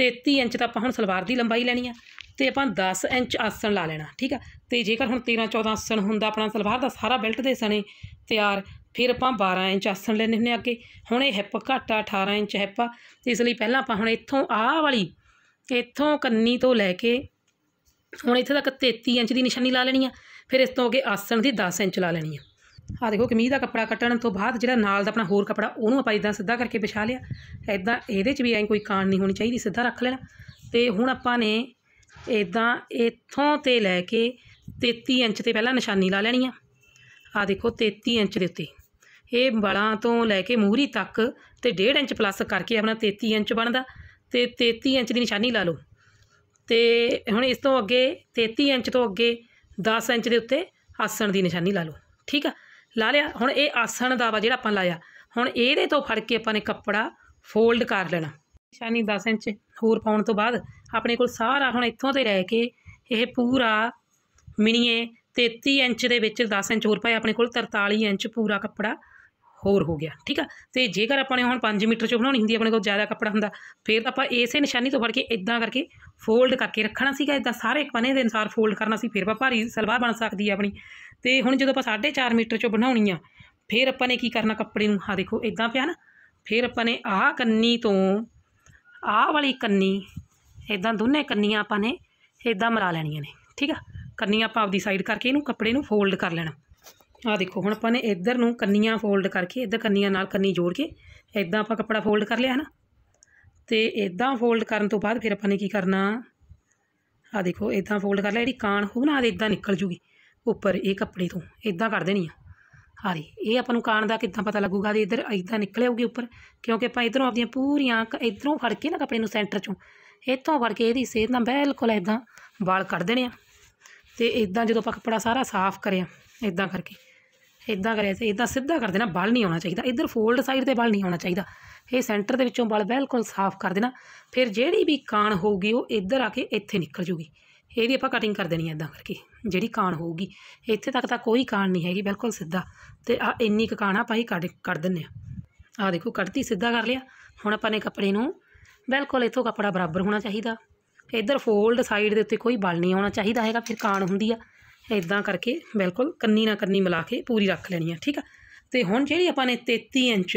[SPEAKER 1] 33 ਇੰਚ ਤਾਂ ਆਪਾਂ ਹੁਣ ਸਲਵਾਰ ਦੀ ਲੰਬਾਈ ਲੈਣੀ ਆ ਤੇ ਆਪਾਂ 10 ਇੰਚ ਆਸਣ ਲਾ ਲੈਣਾ ਠੀਕ ਆ ਤੇ ਜੇਕਰ ਹੁਣ 13 14 ਆਸਣ ਹੁੰਦਾ ਆਪਣਾ ਸਲਵਾਰ ਦਾ ਸਾਰਾ ਬੈਲਟ ਦੇ ਸਣੇ ਤਿਆਰ ਫਿਰ ਆਪਾਂ 12 ਇੰਚ ਆਸਣ ਲੈਣੇ ਹੁੰਨੇ ਅੱਗੇ ਹੁਣ ਇਹ ਹਿੱਪ ਘਾਟਾ 18 ਇੰਚ ਹਿੱਪ ਆ ਇਸ ਲਈ ਪਹਿਲਾਂ ਆਪਾਂ ਹੁਣ ਇੱਥੋਂ ਆਹ ਵਾਲੀ ਇੱਥੋਂ ਕੰਨੀ ਤੋਂ ਲੈ ਕੇ ਹੁਣ ਇੱਥੇ ਤੱਕ 33 ਇੰਚ ਦੀ ਨਿਸ਼ਾਨੀ ਲਾ ਲੈਣੀ ਆ ਫਿਰ ਇਸ ਤੋਂ ਅੱਗੇ ਆਸਣ ਦੀ 10 ਇੰਚ ਲਾ ਲੈਣੀ ਆ ਆ ਦੇਖੋ ਕਮੀਜ਼ ਦਾ ਕੱਪੜਾ ਕੱਟਣ ਤੋਂ ਬਾਅਦ ਜਿਹੜਾ ਨਾਲ ਦਾ ਆਪਣਾ ਹੋਰ ਕੱਪੜਾ ਉਹਨੂੰ ਆਪਾਂ ਇਦਾਂ ਸਿੱਧਾ ਕਰਕੇ ਵਿਛਾ ਲਿਆ ਇਦਾਂ ਇਹਦੇ 'ਚ ਵੀ ਐਂ ਕੋਈ ਕਾਣ ਨਹੀਂ ਹੋਣੀ ਚਾਹੀਦੀ ਸਿੱਧਾ ਰੱਖ ਲੈਣਾ ਤੇ ਹੁਣ ਆਪਾਂ ਨੇ ਇਦਾਂ ਇੱਥੋਂ ਤੇ ਲੈ ਕੇ 33 ਇੰਚ ਤੇ ਪਹਿਲਾਂ ਨਿਸ਼ਾਨੀ ਲਾ ਲੈਣੀ ਆ ਆ ਦੇਖੋ 33 ਇੰਚ ਦੇ ਉੱਤੇ ਇਹ ਬਲਾਂ ਤੋਂ ਲੈ ਕੇ ਮੂਹਰੀ ਤੱਕ ਤੇ 1.5 ਇੰਚ ਪਲੱਸ ਕਰਕੇ ਆਪਣਾ 33 ਇੰਚ ਬਣਦਾ ਤੇ 33 ਇੰਚ ਦੀ ਨਿਸ਼ਾਨੀ ਲਾ ਲਓ ਤੇ ਹੁਣ ਇਸ ਤੋਂ ਅੱਗੇ 33 ਇੰਚ ਤੋਂ ਅੱਗੇ 10 ਇੰਚ ਦੇ ਉੱਤੇ ਆਸਣ ਦੀ ਨਿਸ਼ਾਨੀ ਲਾ ਲਓ ਠੀਕ ਆ ਲਾ ਲਿਆ ਹੁਣ ਇਹ ਆਸਣ ਦਾ ਵਾ ਜਿਹੜਾ ਆਪਾਂ ਲਾਇਆ ਹੁਣ ਇਹਦੇ ਤੋਂ ਫੜ ਕੇ ਆਪਾਂ ਨੇ ਕੱਪੜਾ ਫੋਲਡ ਕਰ ਲੈਣਾ ਨਿਸ਼ਾਨੀ 10 ਇੰਚ ਹੋਰ ਪਾਉਣ ਤੋਂ ਬਾਅਦ ਆਪਣੇ ਕੋਲ ਸਾਰਾ ਹੁਣ ਇੱਥੋਂ ਤੇ ਰਹਿ ਕੇ ਇਹ ਪੂਰਾ ਮਿਣੀਏ 33 ਇੰਚ ਦੇ ਵਿੱਚ 10 ਇੰਚ ਹੋਰ ਪਾਇਆ ਆਪਣੇ ਕੋਲ 43 ਇੰਚ ਪੂਰਾ ਕੱਪੜਾ ਹੋਰ ਹੋ ਗਿਆ ਠੀਕ ਆ ਤੇ ਜੇਕਰ ਆਪਾਂ ਨੇ ਹੁਣ 5 ਮੀਟਰ ਚੋਂ ਬਣਾਉਣੀ ਹੁੰਦੀ ਆਪਣੇ ਕੋਲ ਜ਼ਿਆਦਾ ਕੱਪੜਾ ਹੁੰਦਾ ਫਿਰ ਆਪਾਂ ਇਸੇ ਨਿਸ਼ਾਨੀ ਤੋਂ ਫੜ ਕੇ ਇਦਾਂ ਕਰਕੇ ਫੋਲਡ ਕਰਕੇ ਰੱਖਣਾ ਸੀਗਾ ਇਦਾਂ ਸਾਰੇ ਇੱਕ ਬਨੇ ਦੇ ਅਨਸਾਰ ਫੋਲਡ ਕਰਨਾ ਸੀ ਫਿਰ ਭਾਰੀ ਸਲਵਾਰ ਬਣ ਸਕਦੀ ਹੈ ਆਪਣੀ ਤੇ ਹੁਣ ਜਦੋਂ ਆਪਾਂ 4.5 ਮੀਟਰ ਚੋਂ ਬਣਾਉਣੀ ਆ ਫਿਰ ਆਪਾਂ ਨੇ ਕੀ ਕਰਨਾ ਕੱਪੜੇ ਨੂੰ ਆ ਦੇਖੋ ਇਦਾਂ ਪਿਆ ਨਾ ਫਿਰ ਆਪਾਂ ਨੇ ਆਹ ਕੰਨੀ ਤੋਂ ਆਹ ਵਾਲੀ ਕੰਨੀ ਇਦਾਂ ਦੋਨੇ ਕੰਨੀਆਂ ਆਪਾਂ ਨੇ ਇਦਾਂ ਮਰਾ ਲੈਣੀਆਂ ਨੇ ਠੀਕ ਆ ਕੰਨੀਆਂ ਆਪਾਂ ਆਪਦੀ ਸਾਈਡ ਕਰਕੇ ਇਹਨੂੰ ਕੱਪੜੇ ਨੂੰ ਫੋਲਡ ਕਰ ਲੈਣਾ ਆ ਦੇਖੋ ਹੁਣ ਆਪਾਂ ਨੇ ਇੱਧਰ ਨੂੰ ਕੰਨੀਆਂ ਫੋਲਡ ਕਰਕੇ ਇੱਧਰ ਕੰਨੀਆਂ ਨਾਲ ਕੰਨੀ ਜੋੜ ਕੇ ਇਦਾਂ ਆਪਾਂ ਕੱਪੜਾ ਫੋਲਡ ਕਰ ਲਿਆ ਹੈ ਨਾ ਤੇ ਇਦਾਂ ਫੋਲਡ ਕਰਨ ਤੋਂ ਬਾਅਦ ਫਿਰ ਆਪਾਂ ਨੇ ਕੀ ਕਰਨਾ ਆ ਦੇਖੋ ਇਦਾਂ ਫੋਲਡ ਕਰ ਲਿਆ ਜਿਹੜੀ ਕਾਣ ਹੋਊ ਨਾ ਆ ਇਦਾਂ ਨਿਕਲ ਜੂਗੀ ਉੱਪਰ ਇਹ ਕੱਪੜੇ ਤੋਂ ਇਦਾਂ ਕਰ ਦੇਣੀ ਆ ਹਾਰੀ ਇਹ ਆਪਾਂ ਨੂੰ ਕਾਣ ਦਾ ਕਿੱਦਾਂ ਪਤਾ ਲੱਗੂਗਾ ਵੀ ਇਧਰ ਇਦਾਂ ਨਿਕਲੇ ਹੋਊਗੀ ਉੱਪਰ ਕਿਉਂਕਿ ਆਪਾਂ ਇਧਰੋਂ ਆਪਣੀਆਂ ਪੂਰੀਆਂ ਇਧਰੋਂ ਫੜ ਕੇ ਨਾ ਕੱਪੜੇ ਨੂੰ ਸੈਂਟਰ ਚੋਂ ਇੱਥੋਂ ਫੜ ਕੇ ਇਹਦੀ ਸੇਧ ਨਾਲ ਬਿਲਕੁਲ ਇਦਾਂ ਵਾਲ ਕੱਢ ਦੇਣੇ ਆ ਤੇ ਇਦਾਂ ਜਦੋਂ ਆਪਾਂ ਕੱਪੜਾ ਸਾਰਾ ਸਾਫ਼ ਕਰਿਆ ਇਦਾਂ ਕਰਕੇ ਇਦਾਂ ਕਰਿਆ ਤੇ ਇਦਾਂ ਸਿੱਧਾ ਕਰ ਦੇਣਾ ਬਲ ਨਹੀਂ ਆਉਣਾ ਚਾਹੀਦਾ ਇਧਰ ਫੋਲਡ ਸਾਈਡ ਤੇ ਬਲ ਨਹੀਂ ਆਉਣਾ ਚਾਹੀਦਾ ਇਹ ਸੈਂਟਰ ਦੇ ਵਿੱਚੋਂ ਬਲ ਬਿਲਕੁਲ ਸਾਫ਼ ਕਰ ਦੇਣਾ ਫਿਰ ਜਿਹੜੀ ਵੀ ਕਾਣ ਹੋਊਗੀ ਉਹ ਇਧਰ ਆ ਕੇ ਇੱਥੇ ਨਿਕਲ ਜੂਗੀ ਇਹ ਵੀ ਆਪਾਂ ਕਟਿੰਗ ਕਰ ਦੇਣੀ ਹੈ ਇਦਾਂ ਕਰਕੇ ਜਿਹੜੀ ਕਾਣ ਹੋਊਗੀ ਇੱਥੇ ਤੱਕ ਤਾਂ ਕੋਈ ਕਾਣ ਨਹੀਂ ਹੈਗੀ ਬਿਲਕੁਲ ਸਿੱਧਾ ਤੇ ਆ ਇੰਨੀ ਕੁ ਕਾਣਾ ਆਪਾਂ ਹੀ ਕੱਢ ਕਰ ਦਿੰਨੇ ਆ ਆ ਦੇਖੋ ਕੱਢਤੀ ਸਿੱਧਾ ਕਰ ਲਿਆ ਹੁਣ ਆਪਾਂ ਨੇ ਕੱਪੜੇ ਨੂੰ ਬਿਲਕੁਲ ਇੱਥੋਂ ਕੱਪੜਾ ਬਰਾਬਰ ਹੋਣਾ ਚਾਹੀਦਾ ਇਧਰ ਫੋਲਡ ਸਾਈਡ ਦੇ ਉੱਤੇ ਕੋਈ ਬਲ ਨਹੀਂ ਆਉਣਾ ਚਾਹੀਦਾ ਹੈਗਾ ਫਿਰ ਕਾਣ ਹੁੰਦੀ ਆ ਇਦਾਂ ਕਰਕੇ ਬਿਲਕੁਲ ਕੰਨੀ ਨਾ ਕੰਨੀ ਮਿਲਾ ਕੇ ਪੂਰੀ ਰੱਖ ਲੈਣੀ ਆ ਠੀਕ ਆ ਤੇ ਹੁਣ ਜਿਹੜੀ ਆਪਾਂ ਨੇ 33 ਇੰਚ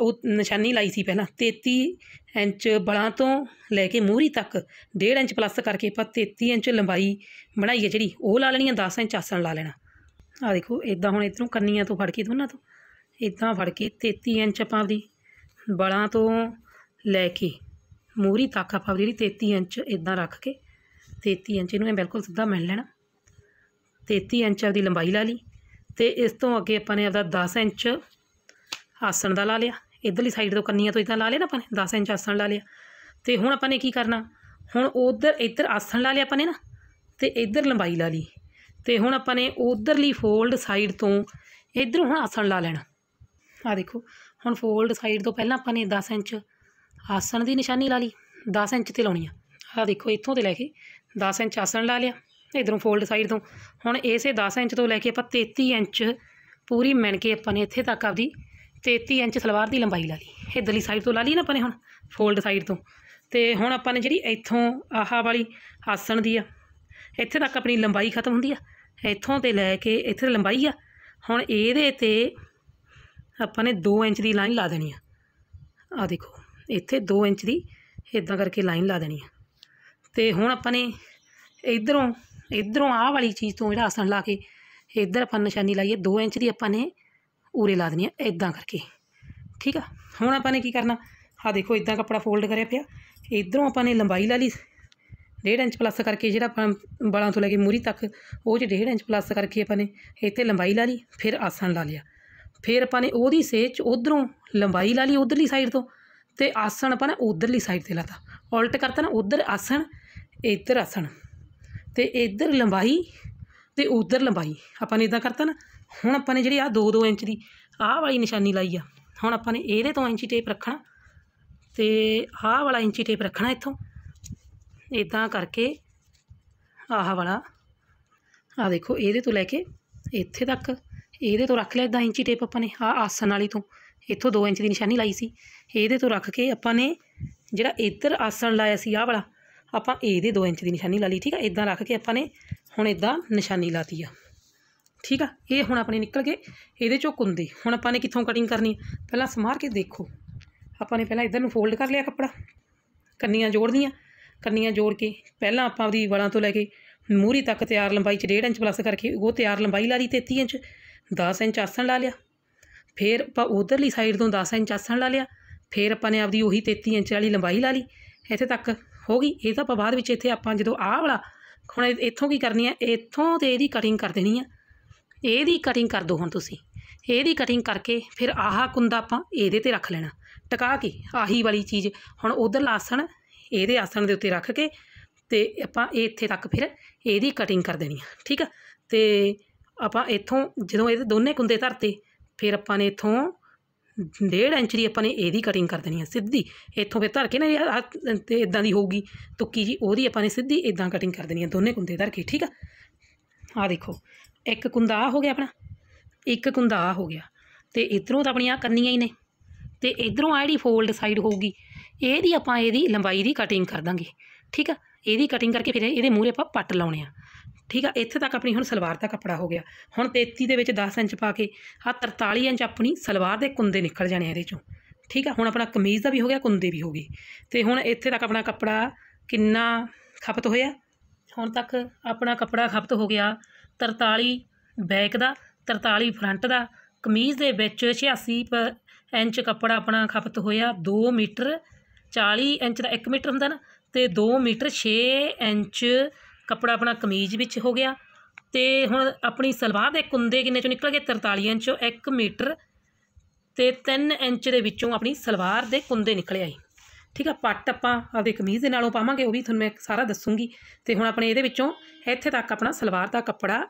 [SPEAKER 1] ਉਹ ਨਿਸ਼ਾਨੀ ਲਾਈ ਸੀ ਪਹਿਲਾਂ 33 ਇੰਚ ਬਲਾਂ ਤੋਂ ਲੈ ਕੇ ਮੂਹਰੀ ਤੱਕ 1.5 ਇੰਚ ਪਲੱਸ ਕਰਕੇ ਆਪਾਂ 33 ਇੰਚ ਲੰਬਾਈ ਬਣਾਈ ਹੈ ਜਿਹੜੀ ਉਹ ਲਾ ਲੈਣੀ ਹੈ 10 ਇੰਚ ਆਸਣ ਲਾ ਲੈਣਾ ਆ ਦੇਖੋ ਇਦਾਂ ਹੁਣ ਇਧਰੋਂ ਕੰਨੀਆਂ ਤੋਂ ਫੜ ਕੇ ਦੋਨਾਂ ਤੋਂ ਇਦਾਂ ਫੜ ਕੇ 33 ਇੰਚ ਆਪਾਂ ਦੀ ਬਲਾਂ ਤੋਂ ਲੈ ਕੇ ਮੂਹਰੀ ਤੱਕ ਆਪਾਂ ਜਿਹੜੀ 33 ਇੰਚ ਇਦਾਂ ਰੱਖ ਕੇ 33 ਇੰਚ ਇਹਨੂੰ ਮੈਂ ਬਿਲਕੁਲ ਸਿੱਧਾ ਮਿਲ ਲੈਣਾ 33 ਇੰਚ ਆਪਦੀ ਲੰਬਾਈ ਲਾ ਲਈ ਤੇ ਇਸ ਤੋਂ ਅੱਗੇ ਆਪਾਂ ਨੇ ਆਪਦਾ 10 ਇੰਚ ਆਸਣ ਦਾ ਲਾ ਲਿਆ ਇਧਰਲੀ ਸਾਈਡ ਤੋਂ ਕੰਨੀਆਂ ਤੋਂ ਇਦਾਂ ਲਾ ਲਿਆ ਨਾ ਆਪਾਂ ਨੇ 10 ਇੰਚ ਆਸਣ ਲਾ ਲਿਆ ਤੇ ਹੁਣ ਆਪਾਂ ਨੇ ਕੀ ਕਰਨਾ ਹੁਣ ਉਧਰ ਇੱਧਰ ਆਸਣ ਲਾ ਲਿਆ ਆਪਾਂ ਨੇ ਨਾ ਤੇ ਇੱਧਰ ਲੰਬਾਈ ਲਾ ਲਈ ਤੇ ਹੁਣ ਆਪਾਂ ਨੇ ਉਧਰਲੀ ਫੋਲਡ ਸਾਈਡ ਤੋਂ ਇੱਧਰ ਹੁਣ ਆਸਣ ਲਾ ਲੈਣਾ ਆ ਦੇਖੋ ਹੁਣ ਫੋਲਡ ਸਾਈਡ ਤੋਂ ਪਹਿਲਾਂ ਆਪਾਂ ਨੇ 10 ਇੰਚ ਆਸਣ ਦੀ ਨਿਸ਼ਾਨੀ ਲਾ ਲਈ 10 ਇੰਚ ਤੇ ਲਾਉਣੀ ਆ ਆ ਦੇਖੋ ਇੱਥੋਂ ਤੇ ਲੈ ਕੇ 10 ਇੰਚ ਆਸਣ ਲਾ ਲਿਆ ਇਧਰੋਂ ਫੋਲਡ ਸਾਈਡ ਤੋਂ ਹੁਣ ਇਸੇ 10 ਇੰਚ ਤੋਂ ਲੈ ਕੇ ਆਪਾਂ 33 ਇੰਚ ਪੂਰੀ ਮਣ ਕੇ ਆਪਾਂ ਨੇ ਇੱਥੇ ਤੱਕ ਆਪਦੀ 33 ਇੰਚ ਸਲਵਾਰ ਦੀ ਲੰਬਾਈ ਲਾ ਲਈ ਇਧਰਲੀ ਸਾਈਡ ਤੋਂ ਲਾ ਲਈ ਨਾ ਆਪਾਂ ਨੇ ਹੁਣ ਫੋਲਡ ਸਾਈਡ ਤੋਂ ਤੇ ਹੁਣ ਆਪਾਂ ਨੇ ਜਿਹੜੀ ਇੱਥੋਂ ਆਹਾ ਵਾਲੀ ਆਸਣ ਦੀ ਆ ਇੱਥੇ ਤੱਕ ਆਪਣੀ ਲੰਬਾਈ ਖਤਮ ਹੁੰਦੀ ਆ ਇੱਥੋਂ ਤੇ ਲੈ ਕੇ ਇੱਥੇ ਲੰਬਾਈ ਆ ਹੁਣ ਇਹਦੇ ਤੇ ਆਪਾਂ ਨੇ 2 ਇੰਚ ਦੀ ਲਾਈਨ ਲਾ ਦੇਣੀ ਆ ਆ ਦੇਖੋ ਇੱਥੇ 2 ਇੰਚ ਦੀ ਇਦਾਂ ਕਰਕੇ ਲਾਈਨ ਲਾ ਦੇਣੀ ਆ ਤੇ ਹੁਣ ਆਪਾਂ ਨੇ ਇਧਰੋਂ ਇਧਰੋਂ ਆਹ ਵਾਲੀ ਚੀਜ਼ ਤੋਂ ਜਿਹੜਾ ਆਸਣ ਲਾ ਕੇ ਇਧਰ ਆਪਾਂ ਨਿਸ਼ਾਨੀ ਲਾਈਏ 2 ਇੰਚ ਦੀ ਆਪਾਂ ਨੇ ਉਰੇ ਲਾ ਦੇਣੀ ਆ ਇਦਾਂ ਕਰਕੇ ਠੀਕ ਆ ਹੁਣ ਆਪਾਂ ਨੇ ਕੀ ਕਰਨਾ ਆ ਦੇਖੋ ਇਦਾਂ ਕੱਪੜਾ ਫੋਲਡ ਕਰਿਆ ਪਿਆ ਇਧਰੋਂ ਆਪਾਂ ਨੇ ਲੰਬਾਈ ਲਾ ਲਈ 1.5 ਇੰਚ ਪਲੱਸ ਕਰਕੇ ਜਿਹੜਾ ਆਪਾਂ ਬਾਲਾਂ ਤੋਂ ਲੈ ਕੇ ਮੂਰੀ ਤੱਕ ਉਹ ਚ 1.5 ਇੰਚ ਪਲੱਸ ਕਰਕੇ ਆਪਾਂ ਨੇ ਇੱਥੇ ਲੰਬਾਈ ਲਾ ਲਈ ਫਿਰ ਆਸਣ ਲਾ ਲਿਆ ਫਿਰ ਆਪਾਂ ਨੇ ਉਹਦੀ ਸੇਚ ਉਧਰੋਂ ਲੰਬਾਈ ਲਾ ਲਈ ਉਧਰਲੀ ਸਾਈਡ ਤੋਂ ਤੇ ਆਸਣ ਆਪਾਂ ਨੇ ਉਧਰਲੀ ਸਾਈਡ ਤੇ ਲਾਤਾ ਉਲਟ ਕਰਤਾ ਨਾ ਉਧਰ ਆਸਣ ਇੱਧਰ ਆਸਣ ਤੇ ਇੱਧਰ ਲੰਬਾਈ ਤੇ ਉਧਰ ਲੰਬਾਈ ਆਪਾਂ ਨੇ ਇਦਾਂ ਕਰਤਾ ਨਾ ਹੁਣ ਆਪਾਂ ਨੇ ਜਿਹੜੀ ਆ 2-2 ਇੰਚ ਦੀ ਆਹ ਵਾਲੀ ਨਿਸ਼ਾਨੀ ਲਾਈ ਆ ਹੁਣ ਆਪਾਂ ਨੇ ਇਹਦੇ ਤੋਂ ਇੰਚੀ ਟੇਪ ਰੱਖਣਾ ਤੇ ਆਹ ਵਾਲਾ ਇੰਚੀ ਟੇਪ ਰੱਖਣਾ ਇੱਥੋਂ ਇਦਾਂ ਕਰਕੇ ਆਹ ਵਾਲਾ ਆ ਦੇਖੋ ਇਹਦੇ ਤੋਂ ਲੈ ਕੇ ਇੱਥੇ ਤੱਕ ਇਹਦੇ ਤੋਂ ਰੱਖ ਲਿਆ ਇਦਾਂ ਇੰਚੀ ਟੇਪ ਆਪਾਂ ਨੇ ਆ ਆਸਨ ਵਾਲੀ ਤੋਂ ਇੱਥੋਂ 2 ਇੰਚ ਦੀ ਨਿਸ਼ਾਨੀ ਲਾਈ ਸੀ ਇਹਦੇ ਤੋਂ ਰੱਖ ਕੇ ਆਪਾਂ ਨੇ ਜਿਹੜਾ ਇੱਧਰ ਆਸਣ ਲਾਇਆ ਸੀ ਆਹ ਵਾਲਾ ਆਪਾਂ ਇਹਦੇ 2 ਇੰਚ ਦੀ ਨਿਸ਼ਾਨੀ ਲਾ ਲਈ ਠੀਕ ਆ ਇਦਾਂ ਰੱਖ ਕੇ ਆਪਾਂ ਨੇ ਹੁਣ ਇਦਾਂ ਨਿਸ਼ਾਨੀ ਲਾਤੀ ਆ ਠੀਕ ਆ ਇਹ ਹੁਣ ਆਪਣੇ ਨਿਕਲ ਗਏ ਇਹਦੇ ਚੋਂ ਕੁੰਦੇ ਹੁਣ ਆਪਾਂ ਨੇ ਕਿੱਥੋਂ ਕਟਿੰਗ ਕਰਨੀ ਪਹਿਲਾਂ ਸਮਾਰ ਕੇ ਦੇਖੋ ਆਪਾਂ ਨੇ ਪਹਿਲਾਂ ਇਧਰ ਨੂੰ ਫੋਲਡ ਕਰ ਲਿਆ ਕੱਪੜਾ ਕੰਨੀਆਂ ਜੋੜਦੀਆਂ ਕੰਨੀਆਂ ਜੋੜ ਕੇ ਪਹਿਲਾਂ ਆਪਾਂ ਉਹਦੀ ਵਾਲਾਂ ਤੋਂ ਲੈ ਕੇ ਮੂਰੀ ਤੱਕ ਤਿਆਰ ਲੰਬਾਈ 'ਚ 1.5 ਇੰਚ ਪਲੱਸ ਕਰਕੇ ਉਹ ਤਿਆਰ ਲੰਬਾਈ ਲਾ ਲਈ 33 ਇੰਚ 10 ਇੰਚ ਆਸਣ ਲਾ ਲਿਆ ਫਿਰ ਆਪਾਂ ਉਧਰਲੀ ਸਾਈਡ ਤੋਂ 10 ਇੰਚ ਆਸਣ ਲਾ ਲਿਆ ਫਿਰ ਆਪਾਂ ਨੇ ਆਪਦੀ ਉਹੀ 33 ਇੰਚ ਵਾਲੀ ਲੰਬਾਈ ਲਾ ਲਈ ਇੱਥੇ ਤੱਕ ਹੋ ਗਈ ਇਹ ਤਾਂ ਆਪਾਂ ਬਾਅਦ ਵਿੱਚ ਇੱਥੇ ਆਪਾਂ ਜਦੋਂ ਆਹ ਵਾਲਾ ਹੁਣ ਇੱਥੋਂ ਕੀ ਕਰਨੀ ਹੈ ਇੱਥੋਂ ਤੇ ਇਹਦੀ ਕਟਿੰਗ ਕਰ ਦੇਣੀ ਆ ਇਹਦੀ ਕਟਿੰਗ ਕਰ ਦਿਓ ਹੁਣ ਤੁਸੀਂ ਇਹਦੀ ਕਟਿੰਗ ਕਰਕੇ ਫਿਰ ਆਹਾ ਕੁੰਦਾ ਆਪਾਂ ਇਹਦੇ ਤੇ ਰੱਖ ਲੈਣਾ ਟਿਕਾ ਕੇ ਆਹੀ ਵਾਲੀ ਚੀਜ਼ ਹੁਣ ਉਧਰ ਆਸਣ ਇਹਦੇ ਆਸਣ ਦੇ ਉੱਤੇ ਰੱਖ ਕੇ ਤੇ ਆਪਾਂ ਇਹ ਇੱਥੇ ਤੱਕ ਫਿਰ ਇਹਦੀ ਕਟਿੰਗ ਕਰ ਦੇਣੀ ਆ ਠੀਕ ਆ ਤੇ ਆਪਾਂ ਇੱਥੋਂ ਜਦੋਂ ਇਹਦੇ ਦੋਨੇ ਕੁੰਦੇ ਧਰਤੇ ਫਿਰ ਆਪਾਂ ਨੇ ਇੱਥੋਂ ਡੇਢ ਇੰਚ ਦੀ ਆਪਾਂ ਨੇ ਇਹਦੀ ਕਟਿੰਗ ਕਰ ਦੇਣੀ ਆ ਸਿੱਧੀ ਇੱਥੋਂ ਫਿਰ ਧਰ ਕੇ ਨਾ ਤੇ ਇਦਾਂ ਦੀ ਹੋਊਗੀ ਤੁੱਕੀ ਜੀ ਉਹਦੀ ਆਪਾਂ ਨੇ ਸਿੱਧੀ ਇਦਾਂ ਕਟਿੰਗ ਕਰ ਦੇਣੀ ਆ ਦੋਨੇ ਕੁੰਦੇ ਧਰ ਕੇ ਠੀਕ ਆ ਆ ਦੇਖੋ ਇੱਕ ਕੁੰਦਾ ਹੋ ਗਿਆ ਆਪਣਾ ਇੱਕ ਕੁੰਦਾ ਹੋ ਗਿਆ ਤੇ ਇਧਰੋਂ ਤਾਂ ਆਪਣੀਆਂ ਕੰਨੀਆਂ ਹੀ ਨੇ ਤੇ ਇਧਰੋਂ ਆ ਜਿਹੜੀ ਫੋਲਡ ਸਾਈਡ ਹੋਊਗੀ ਇਹਦੀ ਆਪਾਂ ਇਹਦੀ ਲੰਬਾਈ ਦੀ ਕਟਿੰਗ ਕਰ ਦਾਂਗੇ ਠੀਕ ਆ ਇਹਦੀ ਕਟਿੰਗ ਕਰਕੇ ਫਿਰ ਇਹਦੇ ਮੂਹਰੇ ਆਪਾਂ ਪੱਟ ਲਾਉਣੇ ਆ ਠੀਕ ਆ ਇੱਥੇ ਤੱਕ ਆਪਣੀ ਹੁਣ ਸਲਵਾਰ ਦਾ ਕੱਪੜਾ ਹੋ ਗਿਆ ਹੁਣ 33 ਦੇ ਵਿੱਚ 10 ਇੰਚ ਪਾ ਕੇ ਆ 43 ਇੰਚ ਆਪਣੀ ਸਲਵਾਰ ਦੇ ਕੁੰਦੇ ਨਿਕਲ ਜਾਣੇ ਇਹਦੇ ਚੋਂ ਠੀਕ ਆ ਹੁਣ ਆਪਣਾ ਕਮੀਜ਼ ਦਾ ਵੀ ਹੋ ਗਿਆ ਕੁੰਦੇ ਵੀ ਹੋ ਗਏ ਤੇ ਹੁਣ ਇੱਥੇ ਤੱਕ ਆਪਣਾ ਕੱਪੜਾ ਕਿੰਨਾ ਖਪਤ ਹੋਇਆ ਹੁਣ ਤੱਕ ਆਪਣਾ ਕੱਪੜਾ ਖਪਤ ਹੋ ਗਿਆ 43 ਬੈਕ ਦਾ 43 ਫਰੰਟ ਦਾ ਕਮੀਜ਼ ਦੇ ਵਿੱਚ 86 ਇੰਚ ਕੱਪੜਾ ਆਪਣਾ ਖਪਤ ਹੋਇਆ 2 ਮੀਟਰ 40 ਇੰਚ ਦਾ 1 ਮੀਟਰ ਹੁੰਦਾ ਨਾ ਤੇ 2 ਮੀਟਰ 6 ਇੰਚ ਕੱਪੜਾ ਆਪਣਾ ਕਮੀਜ਼ ਵਿੱਚ ਹੋ ਗਿਆ ਤੇ ਹੁਣ ਆਪਣੀ ਸਲਵਾਰ ਦੇ ਕੁੰਦੇ ਕਿੰਨੇ ਚੋਂ ਨਿਕਲ ਗਏ 43 ਇੰਚੋਂ 1 ਮੀਟਰ ਤੇ 3 ਇੰਚ ਦੇ ਵਿੱਚੋਂ ਆਪਣੀ ਸਲਵਾਰ ਦੇ ਕੁੰਦੇ ਨਿਕਲੇ ਆਏ ਠੀਕ ਆ ਪੱਟ ਆਪਾਂ ਆਪਦੇ ਕਮੀਜ਼ ਦੇ ਨਾਲੋਂ ਪਾਵਾਂਗੇ ਉਹ ਵੀ ਤੁਹਾਨੂੰ ਮੈਂ ਸਾਰਾ ਦੱਸੂਗੀ ਤੇ ਹੁਣ ਆਪਣੇ ਇਹਦੇ ਵਿੱਚੋਂ ਇੱਥੇ ਤੱਕ ਆਪਣਾ ਸਲਵਾਰ ਦਾ ਕੱਪੜਾ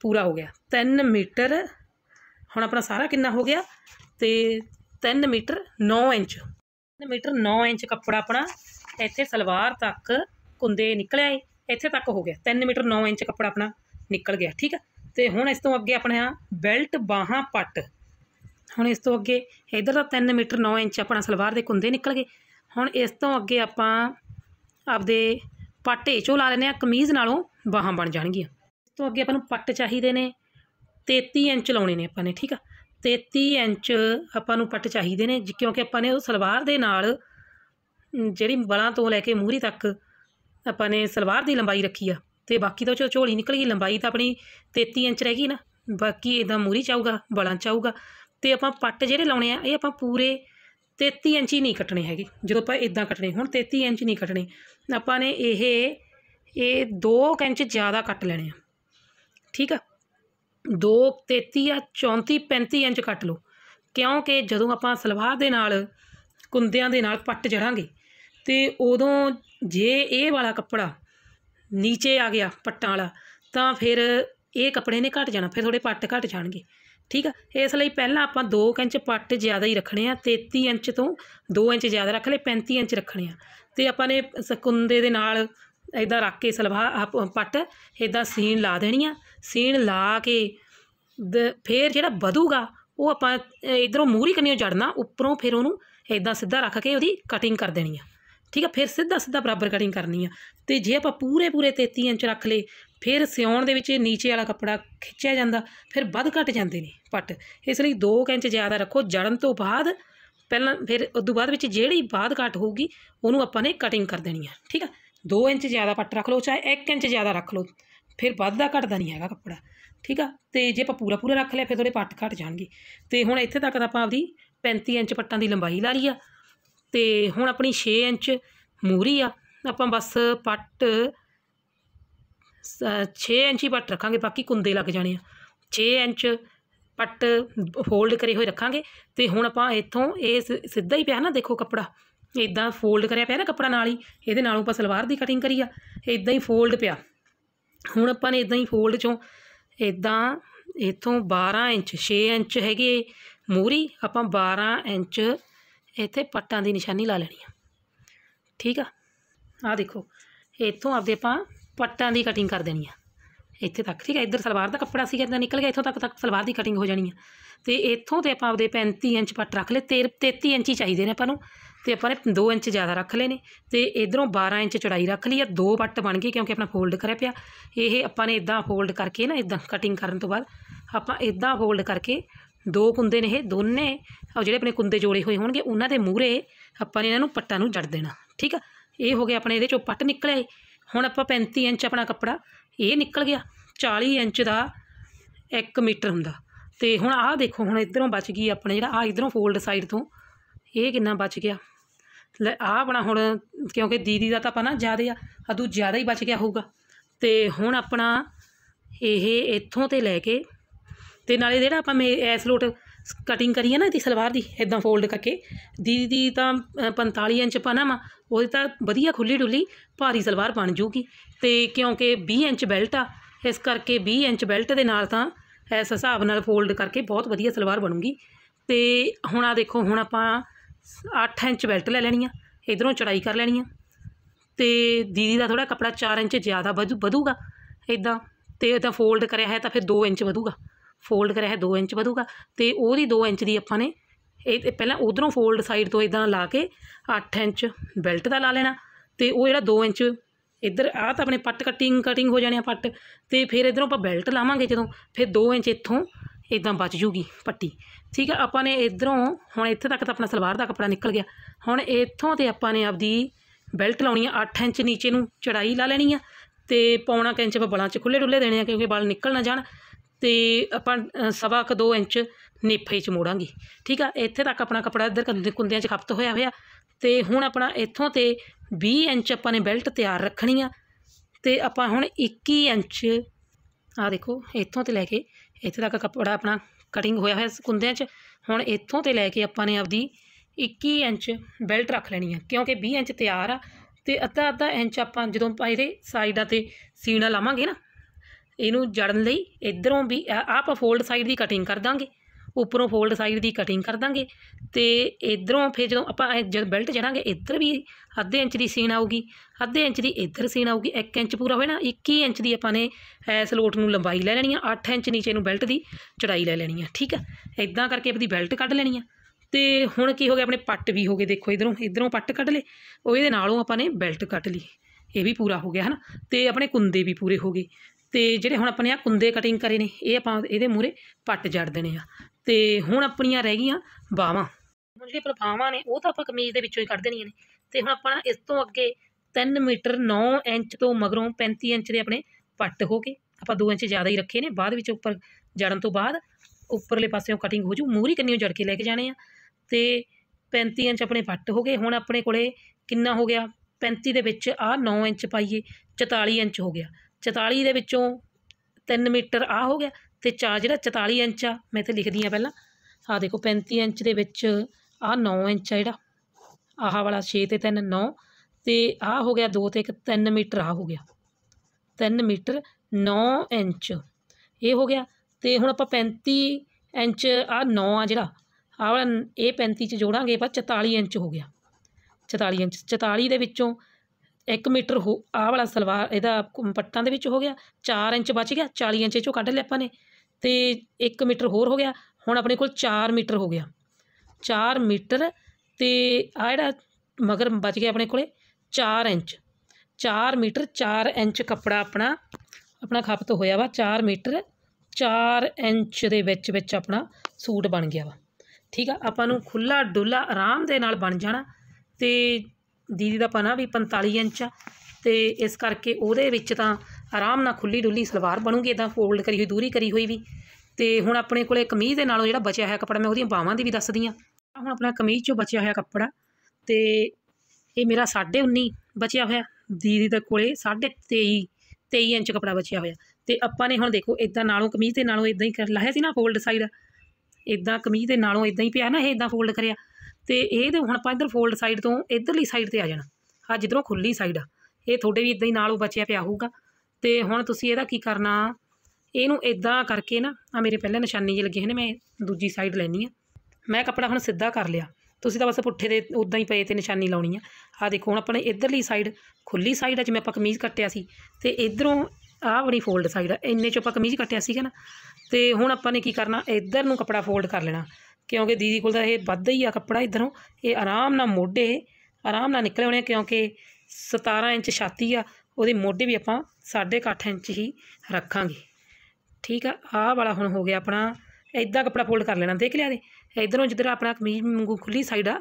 [SPEAKER 1] ਪੂਰਾ ਹੋ ਗਿਆ 3 ਮੀਟਰ ਹੁਣ ਆਪਣਾ ਸਾਰਾ ਕਿੰਨਾ ਹੋ ਗਿਆ ਤੇ 3 ਮੀਟਰ 9 ਇੰਚ 3 ਮੀਟਰ 9 ਇੰਚ ਕੱਪੜਾ ਆਪਣਾ ਇੱਥੇ ਸਲਵਾਰ ਤੱਕ ਕੁੰਦੇ ਨਿਕਲਿਆ ਏ ਇੱਥੇ ਤੱਕ ਹੋ ਗਿਆ 3 ਮੀਟਰ 9 ਇੰਚ ਕੱਪੜਾ ਆਪਣਾ ਨਿਕਲ ਗਿਆ ਠੀਕ ਆ ਤੇ ਹੁਣ ਇਸ ਤੋਂ ਅੱਗੇ ਆਪਣਾ ਬੈਲਟ ਬਾਹਾਂ ਪੱਟ ਹੁਣ ਇਸ ਤੋਂ ਅੱਗੇ ਇਧਰ ਦਾ 3 ਮੀਟਰ 9 ਇੰਚ ਆਪਣਾ ਸਲਵਾਰ ਦੇ ਕੁੰਦੇ ਨਿਕਲ ਗਏ ਹੁਣ ਇਸ ਤੋਂ ਅੱਗੇ ਆਪਾਂ ਆਪਦੇ ਪਾਟੇ ਚੋਂ ਲਾ ਲੈਨੇ ਆ ਕਮੀਜ਼ ਨਾਲੋਂ ਬਾਹਾਂ ਬਣ ਜਾਣਗੀਆਂ ਇਸ ਤੋਂ ਅੱਗੇ ਆਪਾਂ ਨੂੰ ਪੱਟ ਚਾਹੀਦੇ ਨੇ 33 ਇੰਚ ਲਾਉਣੇ ਨੇ ਆਪਾਂ ਨੇ ਠੀਕ ਆ 33 ਇੰਚ ਆਪਾਂ ਨੂੰ ਪੱਟ ਚਾਹੀਦੇ ਨੇ ਕਿਉਂਕਿ ਆਪਾਂ ਨੇ ਉਹ ਸਲਵਾਰ ਦੇ ਨਾਲ ਜਿਹੜੀ ਬਲਾਂ ਤੋਂ ਲੈ ਕੇ ਮੂਹਰੀ ਤੱਕ ਆਪਾਂ ਨੇ ਸਲਵਾਰ ਦੀ ਲੰਬਾਈ ਰੱਖੀ ਆ ਤੇ ਬਾਕੀ ਤਾਂ ਚੋ ਝੋਲੀ ਨਿਕਲ ਗਈ ਲੰਬਾਈ ਤਾਂ ਆਪਣੀ 33 ਇੰਚ ਰਹਿ ਗਈ ਨਾ ਬਾਕੀ ਇਹਦਾ ਮੂਹਰੀ ਚਾਊਗਾ ਬਲਾਂ ਚਾਊਗਾ ਤੇ ਆਪਾਂ ਪੱਟ ਜਿਹੜੇ ਲਾਉਣੇ ਆ ਇਹ ਆਪਾਂ ਪੂਰੇ 33 ਇੰਚ ਹੀ ਨਹੀਂ ਕੱਟਣੇ ਹੈਗੇ ਜਦੋਂ ਆਪਾਂ ਇਦਾਂ ਕੱਟਣੇ ਹੁਣ 33 ਇੰਚ ਨਹੀਂ ਕੱਟਣੇ ਆਪਾਂ ਨੇ ਇਹ ਇਹ 2 ਇੰਚ ਜ਼ਿਆਦਾ ਕੱਟ ਲੈਣੇ ਆ ਠੀਕ ਆ 2 33 ਆ 34 35 ਇੰਚ ਕੱਟ ਲਓ ਕਿਉਂਕਿ ਜਦੋਂ ਆਪਾਂ ਸਲਵਾਰ ਦੇ ਨਾਲ ਕੁੰਦਿਆਂ ਦੇ ਨਾਲ ਪੱਟ ਜੜਾਂਗੇ ਤੇ ਉਦੋਂ ਜੇ ਇਹ ਵਾਲਾ ਕੱਪੜਾ ਨੀਚੇ ਆ ਗਿਆ ਪੱਟਾਂ ਵਾਲਾ ਤਾਂ ਫਿਰ ਇਹ ਕੱਪੜੇ ਨੇ ਘਟ ਜਾਣਾ ਫਿਰ ਥੋੜੇ ਪੱਟ ਘਟ ਜਾਣਗੇ ਠੀਕ ਆ ਇਸ ਲਈ ਪਹਿਲਾਂ ਆਪਾਂ 2 ਇੰਚ ਪੱਟ ਜ਼ਿਆਦਾ ਹੀ ਰੱਖਣੇ ਆ 33 ਇੰਚ ਤੋਂ 2 ਇੰਚ ਜ਼ਿਆਦਾ ਰੱਖ ਲੈ 35 ਇੰਚ ਰੱਖਣੇ ਆ ਤੇ ਆਪਾਂ ਨੇ ਸਕੁੰਦੇ ਦੇ ਨਾਲ ਇਦਾਂ ਰੱਖ ਕੇ ਸਲਵਾ ਪੱਟ ਇਦਾਂ ਸੀਨ ਲਾ ਦੇਣੀ ਆ ਸੀਨ ਲਾ ਕੇ ਫੇਰ ਜਿਹੜਾ ਵਧੂਗਾ ਉਹ ਆਪਾਂ ਇਧਰੋਂ ਮੂਹਰੀ ਕੰਨਿਓ ਜੜਨਾ ਉੱਪਰੋਂ ਫਿਰ ਉਹਨੂੰ ਇਦਾਂ ਸਿੱਧਾ ਰੱਖ ਕੇ ਉਹਦੀ ਕਟਿੰਗ ਕਰ ਦੇਣੀ ਆ ਠੀਕ ਆ ਫਿਰ ਸਿੱਧਾ ਸਿੱਧਾ ਬਰਾਬਰ ਕਟਿੰਗ ਕਰਨੀ ਆ ਤੇ ਜੇ ਆਪਾਂ ਪੂਰੇ ਪੂਰੇ 33 ਇੰਚ ਰੱਖ ਲਏ ਫਿਰ ਸਿਉਣ ਦੇ ਵਿੱਚ ਨੀਚੇ ਵਾਲਾ ਕੱਪੜਾ ਖਿੱਚਿਆ ਜਾਂਦਾ ਫਿਰ ਵੱਧ ਘਟ ਜਾਂਦੇ ਨੇ ਪੱਟ ਇਸ ਲਈ 2 ਇੰਚ ਜ਼ਿਆਦਾ ਰੱਖੋ ਜੜਨ ਤੋਂ ਬਾਅਦ ਪਹਿਲਾਂ ਫਿਰ ਉਸ ਤੋਂ ਬਾਅਦ ਵਿੱਚ ਜਿਹੜੀ ਬਾਅਦ ਘਟ ਹੋਊਗੀ ਉਹਨੂੰ ਆਪਾਂ ਨੇ ਕਟਿੰਗ ਕਰ ਦੇਣੀ ਆ ਠੀਕ ਆ 2 ਇੰਚ ਜ਼ਿਆਦਾ ਪੱਟ ਰੱਖ ਲਓ ਚਾਹੇ 1 ਇੰਚ ਜ਼ਿਆਦਾ ਰੱਖ ਲਓ ਫਿਰ ਵੱਧਦਾ ਘਟਦਾ ਨਹੀਂ ਹੈਗਾ ਕੱਪੜਾ ਠੀਕ ਆ ਤੇ ਜੇ ਆਪਾਂ ਪੂਰਾ ਪੂਰਾ ਰੱਖ ਲਿਆ ਫਿਰ ਥੋੜੇ ਪੱਟ ਘਟ ਜਾਣਗੇ ਤੇ ਹੁਣ ਇੱਥੇ ਤੱਕ ਤਾਂ ਆਪਾਂ ਆਪਦੀ 35 ਇੰਚ ਪੱਟਾਂ ਦੀ ਲੰਬਾਈ ਲਾ ਲਈ ਆ ਤੇ ਹੁਣ ਆਪਣੀ 6 ਇੰਚ ਮੂਰੀ ਆ ਆਪਾਂ ਬਸ ਪੱਟ 6 ਇੰਚ ਪੱਟ ਰੱਖਾਂਗੇ ਬਾਕੀ ਕੁੰਦੇ ਲੱਗ ਜਾਣੇ ਆ 6 ਇੰਚ ਪੱਟ ਫੋਲਡ ਕਰੇ ਹੋਏ ਰੱਖਾਂਗੇ ਤੇ ਹੁਣ ਆਪਾਂ ਇੱਥੋਂ ਇਹ ਸਿੱਧਾ ਹੀ ਪਿਆ ਨਾ ਦੇਖੋ ਕੱਪੜਾ ਇਦਾਂ ਫੋਲਡ ਕਰਿਆ ਪਿਆ ਨਾ ਕੱਪੜਾ ਨਾਲ ਹੀ ਇਹਦੇ ਨਾਲੋਂ ਆਪਾਂ ਸਲਵਾਰ ਦੀ ਕਟਿੰਗ ਕਰੀ ਆ ਇਦਾਂ ਹੀ ਫੋਲਡ ਪਿਆ ਹੁਣ ਆਪਾਂ ਨੇ ਇਦਾਂ ਹੀ ਫੋਲਡ ਚੋਂ ਇਦਾਂ ਇਥੋਂ 12 ਇੰਚ 6 ਇੰਚ ਹੈਗੇ ਮੂਰੀ ਆਪਾਂ 12 ਇੰਚ ਇੱਥੇ ਪੱਟਾਂ ਦੀ ਨਿਸ਼ਾਨੀ ਲਾ ਲੈਣੀ ਆ ਠੀਕ ਆ ਆ ਦੇਖੋ ਇਥੋਂ ਆਪਦੇ ਆਪਾਂ ਪੱਟਾਂ ਦੀ ਕਟਿੰਗ ਕਰ ਦੇਣੀ ਆ ਇੱਥੇ ਤੱਕ ਠੀਕ ਹੈ ਇੱਧਰ ਸਲਵਾਰ ਦਾ ਕੱਪੜਾ ਸੀ ਇਦਾਂ ਨਿਕਲ ਗਿਆ ਇੱਥੋਂ ਤੱਕ ਤੱਕ ਸਲਵਾਰ ਦੀ ਕਟਿੰਗ ਹੋ ਜਾਣੀ ਆ ਤੇ ਇੱਥੋਂ ਤੇ ਆਪਾਂ ਆਪਦੇ 35 ਇੰਚ ਪੱਟ ਰੱਖ ਲਏ 33 ਇੰਚ ਹੀ ਚਾਹੀਦੇ ਨੇ ਆਪਾਂ ਨੂੰ ਤੇ ਆਪਾਂ ਨੇ 2 ਇੰਚ ਜ਼ਿਆਦਾ ਰੱਖ ਲਏ ਨੇ ਤੇ ਇਧਰੋਂ 12 ਇੰਚ ਚੜਾਈ ਰੱਖ ਲਈ ਆ ਦੋ ਪੱਟ ਬਣ ਗਏ ਕਿਉਂਕਿ ਆਪਣਾ ਫੋਲਡ ਕਰਿਆ ਪਿਆ ਇਹ ਆਪਾਂ ਨੇ ਇਦਾਂ ਫੋਲਡ ਕਰਕੇ ਨਾ ਇਦਾਂ ਕਟਿੰਗ ਕਰਨ ਤੋਂ ਬਾਅਦ ਆਪਾਂ ਇਦਾਂ ਫੋਲਡ ਕਰਕੇ ਦੋ ਕੁੰਦੇ ਨੇ ਇਹ ਦੋਨੇ ਆ ਜਿਹੜੇ ਆਪਣੇ ਕੁੰਦੇ ਜੋੜੇ ਹੋਏ ਹੋਣਗੇ ਉਹਨਾਂ ਦੇ ਮੂਹਰੇ ਆਪਾਂ ਨੇ ਇਹਨਾਂ ਨੂੰ ਪੱਟਾਂ ਨੂੰ ਜੜ ਦੇਣਾ ਠੀਕ ਆ ਇਹ ਹੋ ਗਿਆ ਆਪਣੇ ਇਹਦੇ ਚੋਂ ਪੱਟ ਨਿਕਲੇ ਹੁਣ ਆਪਾਂ 35 ਇੰਚ ਆਪਣਾ ਕੱਪੜਾ ਇਹ ਨਿਕਲ ਗਿਆ 40 ਇੰਚ ਦਾ 1 ਮੀਟਰ ਹੁੰਦਾ ਤੇ ਹੁਣ ਆਹ ਦੇਖੋ ਹੁਣ ਇਧਰੋਂ ਬਚ ਗਈ ਆਪਣੇ ਜਿਹੜਾ ਆ ਇਧਰੋਂ ਫੋਲਡ ਸਾਈਡ ਤੋਂ ਇਹ ਕਿੰਨਾ ਬਚ ਗਿਆ ਲੈ ਆਹ ਆਪਣਾ ਹੁਣ ਕਿਉਂਕਿ ਦੀਦੀ ਦਾ ਤਾਂ ਆਪਾਂ ਨਾ ਜ਼ਿਆਦਾ ਆ ਅਦੂ ਜ਼ਿਆਦਾ ਹੀ ਬਚ ਗਿਆ ਹੋਊਗਾ ਤੇ ਹੁਣ ਆਪਣਾ ਇਹ ਇੱਥੋਂ ਤੇ ਲੈ ਕੇ ਤੇ ਨਾਲੇ ਜਿਹੜਾ ਆਪਾਂ ਮੈਂ ਐਸ ਲੋਟ ਕਟਿੰਗ ਕਰੀ ਹੈ ਨਾ ਇਹਦੀ ਸਲਵਾਰ ਦੀ ਇਦਾਂ ਫੋਲਡ ਕਰਕੇ ਦੀਦੀ ਦੀ ਤਾਂ 45 ਇੰਚ ਪਾਣਾ ਮਾ ਉਹਦੀ ਤਾਂ ਵਧੀਆ ਖੁੱਲੀ ਡੁੱਲੀ ਭਾਰੀ ਸਲਵਾਰ ਬਣ ਜੂਗੀ ਤੇ ਕਿਉਂਕਿ 20 ਇੰਚ ਬੈਲਟ ਆ ਇਸ ਕਰਕੇ 20 ਇੰਚ ਬੈਲਟ ਦੇ ਨਾਲ ਤਾਂ ਇਸ ਹਿਸਾਬ ਨਾਲ ਫੋਲਡ ਕਰਕੇ ਬਹੁਤ ਵਧੀਆ ਸਲਵਾਰ ਬਣੂਗੀ ਤੇ ਹੁਣ ਆ ਦੇਖੋ ਹੁਣ ਆਪਾਂ 8 ਇੰਚ ਬੈਲਟ ਲੈ ਲੈਣੀ ਆ ਇਧਰੋਂ ਚੜਾਈ ਕਰ ਲੈਣੀ ਆ ਤੇ ਦੀਦੀ ਦਾ ਥੋੜਾ ਕਪੜਾ 4 ਇੰਚ ਜ਼ਿਆਦਾ ਵਧੂਗਾ ਇਦਾਂ ਤੇ ਇਹ ਤਾਂ ਫੋਲਡ ਕਰਿਆ ਹੈ ਤਾਂ ਫਿਰ 2 ਇੰਚ ਵਧੂਗਾ ਫੋਲਡ ਕਰਿਆ ਹੈ 2 ਇੰਚ ਵਧੂਗਾ ਤੇ ਉਹਦੀ 2 ਇੰਚ ਦੀ ਆਪਾਂ ਨੇ ਇਹ ਪਹਿਲਾਂ ਉਧਰੋਂ ਫੋਲਡ ਸਾਈਡ ਤੋਂ ਇਦਾਂ ਲਾ ਕੇ 8 ਇੰਚ ਬੈਲਟ ਦਾ ਲਾ ਲੈਣਾ ਤੇ ਉਹ ਜਿਹੜਾ 2 ਇੰਚ ਇੱਧਰ ਆ ਤਾਂ ਆਪਣੇ ਪੱਟ ਕਟਿੰਗ ਕਟਿੰਗ ਹੋ ਜਾਣੇ ਆ ਪੱਟ ਤੇ ਫਿਰ ਇਧਰੋਂ ਆਪਾਂ ਬੈਲਟ ਲਾਵਾਂਗੇ ਜਦੋਂ ਫਿਰ 2 ਇੰਚ ਇੱਥੋਂ ਇਦਾਂ ਬਚ ਜੂਗੀ ਪੱਟੀ ਠੀਕ ਆ ਆਪਾਂ ਨੇ ਇਧਰੋਂ ਹੁਣ ਇੱਥੇ ਤੱਕ ਤਾਂ ਆਪਣਾ ਸਲਵਾਰ ਦਾ ਕੱਪੜਾ ਨਿਕਲ ਗਿਆ ਹੁਣ ਇੱਥੋਂ ਤੇ ਆਪਾਂ ਨੇ ਆਪਦੀ ਬੈਲਟ ਲਾਉਣੀ ਆ 8 ਇੰਚ ਨੀਚੇ ਨੂੰ ਚੜਾਈ ਲਾ ਲੈਣੀ ਆ ਤੇ ਪੌਣਾ ਇੰਚ ਆਪਾਂ ਬਲਾਂ 'ਚ ਖੁੱਲੇ ਡੁੱਲੇ ਦੇਣੇ ਆ ਕਿਉਂਕਿ ਬਲ ਨਿਕਲ ਨਾ ਜਾਣ ਤੇ ਆਪਾਂ ਸਵਾ ਕ 2 ਇੰਚ ਨੇਫੇ 'ਚ ਮੋੜਾਂਗੇ ਠੀਕ ਆ ਇੱਥੇ ਤੱਕ ਆਪਣਾ ਕਪੜਾ ਇੱਧਰ ਕੰਦੇ ਕੁੰਦਿਆਂ 'ਚ ਖਪਤ ਹੋਇਆ ਹੋਇਆ ਤੇ ਹੁਣ ਆਪਣਾ ਇੱਥੋਂ ਤੇ 20 ਇੰਚ ਆਪਾਂ ਨੇ ਬੈਲਟ ਤਿਆਰ ਰੱਖਣੀ ਆ ਤੇ ਆਪਾਂ ਹੁਣ 21 ਇੰਚ ਆ ਦੇਖੋ ਇੱਥੋਂ ਤੇ ਲੈ ਕੇ ਇੱਥੇ ਤੱਕ ਕਪੜਾ ਆਪਣਾ ਕਟਿੰਗ ਹੋਇਆ ਹੋਇਆ ਕੁੰਦਿਆਂ 'ਚ ਹੁਣ ਇੱਥੋਂ ਤੇ ਲੈ ਕੇ ਆਪਾਂ ਨੇ ਆਪਦੀ 21 ਇੰਚ ਬੈਲਟ ਰੱਖ ਲੈਣੀ ਆ ਕਿਉਂਕਿ 20 ਇੰਚ ਤਿਆਰ ਆ ਤੇ ਅੱਧਾ ਅੱਧਾ ਇੰਚ ਆਪਾਂ ਜਦੋਂ ਆਪਾਂ ਇਹਦੇ ਸਾਈਡਾਂ ਤੇ ਸੀਣਾ ਲਾਵਾਂਗੇ ਨਾ ਇਹਨੂੰ ਜੜਨ ਲਈ ਇਧਰੋਂ ਵੀ ਆਪ ਫੋਲਡ ਸਾਈਡ ਦੀ ਕਟਿੰਗ ਕਰ ਦਾਂਗੇ ਉੱਪਰੋਂ ਫੋਲਡ ਸਾਈਡ ਦੀ ਕਟਿੰਗ ਕਰ ਦਾਂਗੇ ਤੇ ਇਧਰੋਂ ਫਿਰ ਜਦੋਂ ਆਪਾਂ ਜਦ ਬੈਲਟ ਜੜਾਂਗੇ ਇੱਧਰ ਵੀ ਅੱਧੇ ਇੰਚ ਦੀ ਸੀਨ ਆਊਗੀ ਅੱਧੇ ਇੰਚ ਦੀ ਇੱਧਰ ਸੀਨ ਆਊਗੀ 1 ਇੰਚ ਪੂਰਾ ਹੋਏ ਨਾ 21 ਇੰਚ ਦੀ ਆਪਾਂ ਨੇ ਸਲੋਟ ਨੂੰ ਲੰਬਾਈ ਲੈ ਲੈਣੀ ਆ 8 ਇੰਚ ਨੀਚੇ ਨੂੰ ਬੈਲਟ ਦੀ ਚੜਾਈ ਲੈ ਲੈਣੀ ਆ ਠੀਕ ਆ ਇਦਾਂ ਕਰਕੇ ਆਪਣੀ ਬੈਲਟ ਕੱਢ ਲੈਣੀ ਆ ਤੇ ਹੁਣ ਕੀ ਹੋ ਗਿਆ ਆਪਣੇ ਪੱਟ ਵੀ ਹੋ ਗਏ ਦੇਖੋ ਇਧਰੋਂ ਇਧਰੋਂ ਪੱਟ ਕੱਢ ਲੇ ਉਹ ਇਹਦੇ ਨਾਲੋਂ ਆਪਾਂ ਨੇ ਬੈਲਟ ਕੱਟ ਲਈ ਇਹ ਵੀ ਪੂਰਾ ਹੋ ਗਿਆ ਹਨਾ ਤੇ ਆਪਣੇ ਕੁੰਦੇ ਵੀ ਪੂਰੇ ਹੋ ਗਏ ਤੇ ਜਿਹੜੇ ਹੁਣ ਆਪਣੇ ਆ ਕੁੰਦੇ ਕਟਿੰਗ ਕਰੇ ਨੇ ਇਹ ਆਪਾਂ ਇਹਦੇ ਮੂਰੇ ਪੱਟ ਜੜ ਦੇਣੇ ਆ ਤੇ ਹੁਣ ਆਪਣੀਆਂ ਰਹਿ ਗਈਆਂ ਬਾਹਾਂ ਹੁਣ ਜਿਹੜੀ ਆਪਾਂ ਬਾਹਾਂ ਨੇ ਉਹ ਤਾਂ ਆਪਾਂ ਕਮੀਜ਼ ਦੇ ਵਿੱਚੋਂ ਹੀ ਕੱਢ ਦੇਣੀਆਂ ਨੇ ਤੇ ਹੁਣ ਆਪਾਂ ਇਸ ਤੋਂ ਅੱਗੇ 3 ਮੀਟਰ 9 ਇੰਚ ਤੋਂ ਮਗਰੋਂ 35 ਇੰਚ ਦੇ ਆਪਣੇ ਪੱਟ ਹੋ ਕੇ ਆਪਾਂ 2 ਇੰਚ ਜ਼ਿਆਦਾ ਹੀ ਰੱਖੇ ਨੇ ਬਾਅਦ ਵਿੱਚ ਉੱਪਰ ਜੜਨ ਤੋਂ ਬਾਅਦ ਉੱਪਰਲੇ ਪਾਸਿਓਂ ਕਟਿੰਗ ਹੋ ਜੂ ਮੂਰੀ ਕੰਨੀਓ ਜੜ ਕੇ ਲੈ ਕੇ ਜਾਣੇ ਆ ਤੇ 35 ਇੰਚ ਆਪਣੇ ਪੱਟ ਹੋ ਗਏ ਹੁਣ ਆਪਣੇ ਕੋਲੇ ਕਿੰਨਾ ਹੋ ਗਿਆ 35 ਦੇ ਵਿੱਚ ਆ 9 ਇੰਚ ਪਾਈਏ 44 ਇੰਚ ਹੋ ਗਿਆ 44 ਦੇ ਵਿੱਚੋਂ 3 ਮੀਟਰ ਆ ਹੋ ਗਿਆ ਤੇ 4 ਜਿਹੜਾ 44 ਇੰਚ ਆ ਮੈਂ ਤੇ ਲਿਖਦੀ ਆ ਪਹਿਲਾਂ ਆ ਦੇਖੋ 35 ਇੰਚ ਦੇ ਵਿੱਚ ਆ 9 ਇੰਚ ਆ ਜਿਹੜਾ ਆਹ ਵਾਲਾ 6 ਤੇ 3 9 ਤੇ ਆ ਹੋ ਗਿਆ 2 ਤੇ 1 3 ਮੀਟਰ ਆ ਹੋ ਗਿਆ 3 ਮੀਟਰ 9 ਇੰਚ ਇਹ ਹੋ ਗਿਆ ਤੇ ਹੁਣ ਆਪਾਂ 35 ਇੰਚ ਆ 9 ਆ ਜਿਹੜਾ ਆ ਵਾਲਾ ਇਹ 35 ਚ ਜੋੜਾਂਗੇ ਪਰ 44 ਇੰਚ ਹੋ ਗਿਆ 44 ਇੰਚ 44 ਦੇ ਵਿੱਚੋਂ 1 ਮੀਟਰ ਹੋ ਆਹ ਵਾਲਾ ਸਲਵਾਰ ਇਹਦਾ ਪੱਟਾਂ ਦੇ ਵਿੱਚ ਹੋ ਗਿਆ 4 ਇੰਚ ਬਚ ਗਿਆ 40 ਇੰਚ ਚੋਂ ਕੱਢ ਲਿਆ ਆਪਾਂ ਨੇ ਤੇ 1 ਮੀਟਰ ਹੋਰ ਹੋ ਗਿਆ ਹੁਣ ਆਪਣੇ ਕੋਲ 4 ਮੀਟਰ ਹੋ ਗਿਆ 4 ਮੀਟਰ ਤੇ ਆ ਜਿਹੜਾ ਮਗਰ ਬਚ ਗਿਆ ਆਪਣੇ ਕੋਲੇ 4 ਇੰਚ 4 ਮੀਟਰ 4 ਇੰਚ ਕੱਪੜਾ ਆਪਣਾ ਆਪਣਾ ਖਪਤ ਹੋਇਆ ਵਾ 4 ਮੀਟਰ 4 ਇੰਚ ਦੇ ਵਿੱਚ ਵਿੱਚ ਆਪਣਾ ਸੂਟ ਬਣ ਗਿਆ ਵਾ ਠੀਕ ਆ ਆਪਾਂ ਨੂੰ ਖੁੱਲਾ ਡੁੱਲਾ ਆਰਾਮ ਦੇ ਨਾਲ ਬਣ ਜਾਣਾ ਤੇ ਦੀਦੀ ਦਾ ਪਨਾ ਵੀ 45 ਇੰਚ ਆ ਤੇ ਇਸ ਕਰਕੇ ਉਹਦੇ ਵਿੱਚ ਤਾਂ ਆਰਾਮ ਨਾਲ ਖੁੱਲੀ ਡੁੱਲੀ ਸਲਵਾਰ ਬਣੂਗੀ ਇਦਾਂ ਫੋਲਡ ਕਰੀ ਹੋਈ ਦੂਰੀ ਕਰੀ ਹੋਈ ਵੀ ਤੇ ਹੁਣ ਆਪਣੇ ਕੋਲੇ ਕਮੀਜ਼ ਦੇ ਨਾਲੋਂ ਜਿਹੜਾ ਬਚਿਆ ਹੋਇਆ ਕੱਪੜਾ ਮੈਂ ਉਹਦੀਆਂ ਬਾਹਾਂ ਦੀ ਵੀ ਦੱਸਦੀ ਆ ਹੁਣ ਆਪਣਾ ਕਮੀਜ਼ ਚੋਂ ਬਚਿਆ ਹੋਇਆ ਕੱਪੜਾ ਤੇ ਇਹ ਮੇਰਾ 19.5 ਬਚਿਆ ਹੋਇਆ ਦੀਦੀ ਦੇ ਕੋਲੇ 23 23 ਇੰਚ ਕੱਪੜਾ ਬਚਿਆ ਹੋਇਆ ਤੇ ਆਪਾਂ ਨੇ ਹੁਣ ਦੇਖੋ ਇਦਾਂ ਨਾਲੋਂ ਕਮੀਜ਼ ਦੇ ਨਾਲੋਂ ਇਦਾਂ ਹੀ ਕਰ ਲਾਇਆ ਸੀ ਨਾ ਫੋਲਡ ਸਾਈਡ ਇਦਾਂ ਕਮੀਜ਼ ਦੇ ਨਾਲੋਂ ਇਦਾਂ ਹੀ ਪਿਆ ਨਾ ਇਹ ਇਦਾਂ ਫੋਲਡ ਕਰਿਆ ਤੇ ਇਹ ਤੇ ਹੁਣ ਆਪਾਂ ਇਧਰ ਫੋਲਡ ਸਾਈਡ ਤੋਂ ਇਧਰਲੀ ਸਾਈਡ ਤੇ ਆ ਜਾਣਾ ਆ ਜਿੱਧਰੋਂ ਖੁੱਲੀ ਸਾਈਡ ਆ ਇਹ ਤੁਹਾਡੇ ਵੀ ਇਦਾਂ ਹੀ ਨਾਲ ਉਹ ਬਚਿਆ ਪਿਆ ਹੋਊਗਾ ਤੇ ਹੁਣ ਤੁਸੀਂ ਇਹਦਾ ਕੀ ਕਰਨਾ ਇਹਨੂੰ ਇਦਾਂ ਕਰਕੇ ਨਾ ਆ ਮੇਰੇ ਪਹਿਲੇ ਨਿਸ਼ਾਨੀ ਜਿਹੇ ਲੱਗੇ ਹਨ ਮੈਂ ਦੂਜੀ ਸਾਈਡ ਲੈਣੀ ਆ ਮੈਂ ਕੱਪੜਾ ਹੁਣ ਸਿੱਧਾ ਕਰ ਲਿਆ ਤੁਸੀਂ ਤਾਂ ਬਸ ਪੁੱਠੇ ਦੇ ਉਦਾਂ ਹੀ ਪਏ ਤੇ ਨਿਸ਼ਾਨੀ ਲਾਉਣੀ ਆ ਆ ਦੇਖੋ ਹੁਣ ਆਪਣੇ ਇਧਰਲੀ ਸਾਈਡ ਖੁੱਲੀ ਸਾਈਡ ਆ ਜਿਵੇਂ ਆਪਾਂ ਕਮੀਜ਼ ਕੱਟਿਆ ਸੀ ਤੇ ਇਧਰੋਂ ਆਹ ਬੜੀ ਫੋਲਡ ਸਾਈਡ ਆ ਇੰਨੇ ਚ ਆਪਾਂ ਕਮੀਜ਼ ਕੱਟਿਆ ਸੀਗਾ ਨਾ ਤੇ ਹੁਣ ਆਪਾਂ ਨੇ ਕੀ ਕਰਨਾ ਇਧਰ ਨੂੰ ਕੱਪੜਾ ਫੋਲਡ ਕਰ ਲੈਣਾ ਕਿਉਂਕਿ ਦੀਦੀ ਕੋਲ ਤਾਂ ਇਹ ਵੱਧ ਹੀ ਆ ਕੱਪੜਾ ਇਧਰੋਂ ਇਹ ਆਰਾਮ ਨਾਲ ਮੋਢੇ ਆਰਾਮ ਨਾਲ ਨਿਕਲੇ ਹੋਣੇ ਕਿਉਂਕਿ 17 ਇੰਚ ਛਾਤੀ ਆ ਉਹਦੇ ਮੋਢੇ ਵੀ ਆਪਾਂ 8.5 ਇੰਚ ਹੀ ਰੱਖਾਂਗੇ ਠੀਕ ਆ ਆਹ ਵਾਲਾ ਹੁਣ ਹੋ ਗਿਆ ਆਪਣਾ ਇਦਾਂ ਕੱਪੜਾ ਫੋਲਡ ਕਰ ਲੈਣਾ ਦੇਖ ਲਿਆ ਦੇ ਇਧਰੋਂ ਜਿੱਧਰ ਆਪਣਾ ਕਮੀਜ਼ ਵਾਂਗੂ ਖੁੱਲੀ ਸਾਈਡ ਆ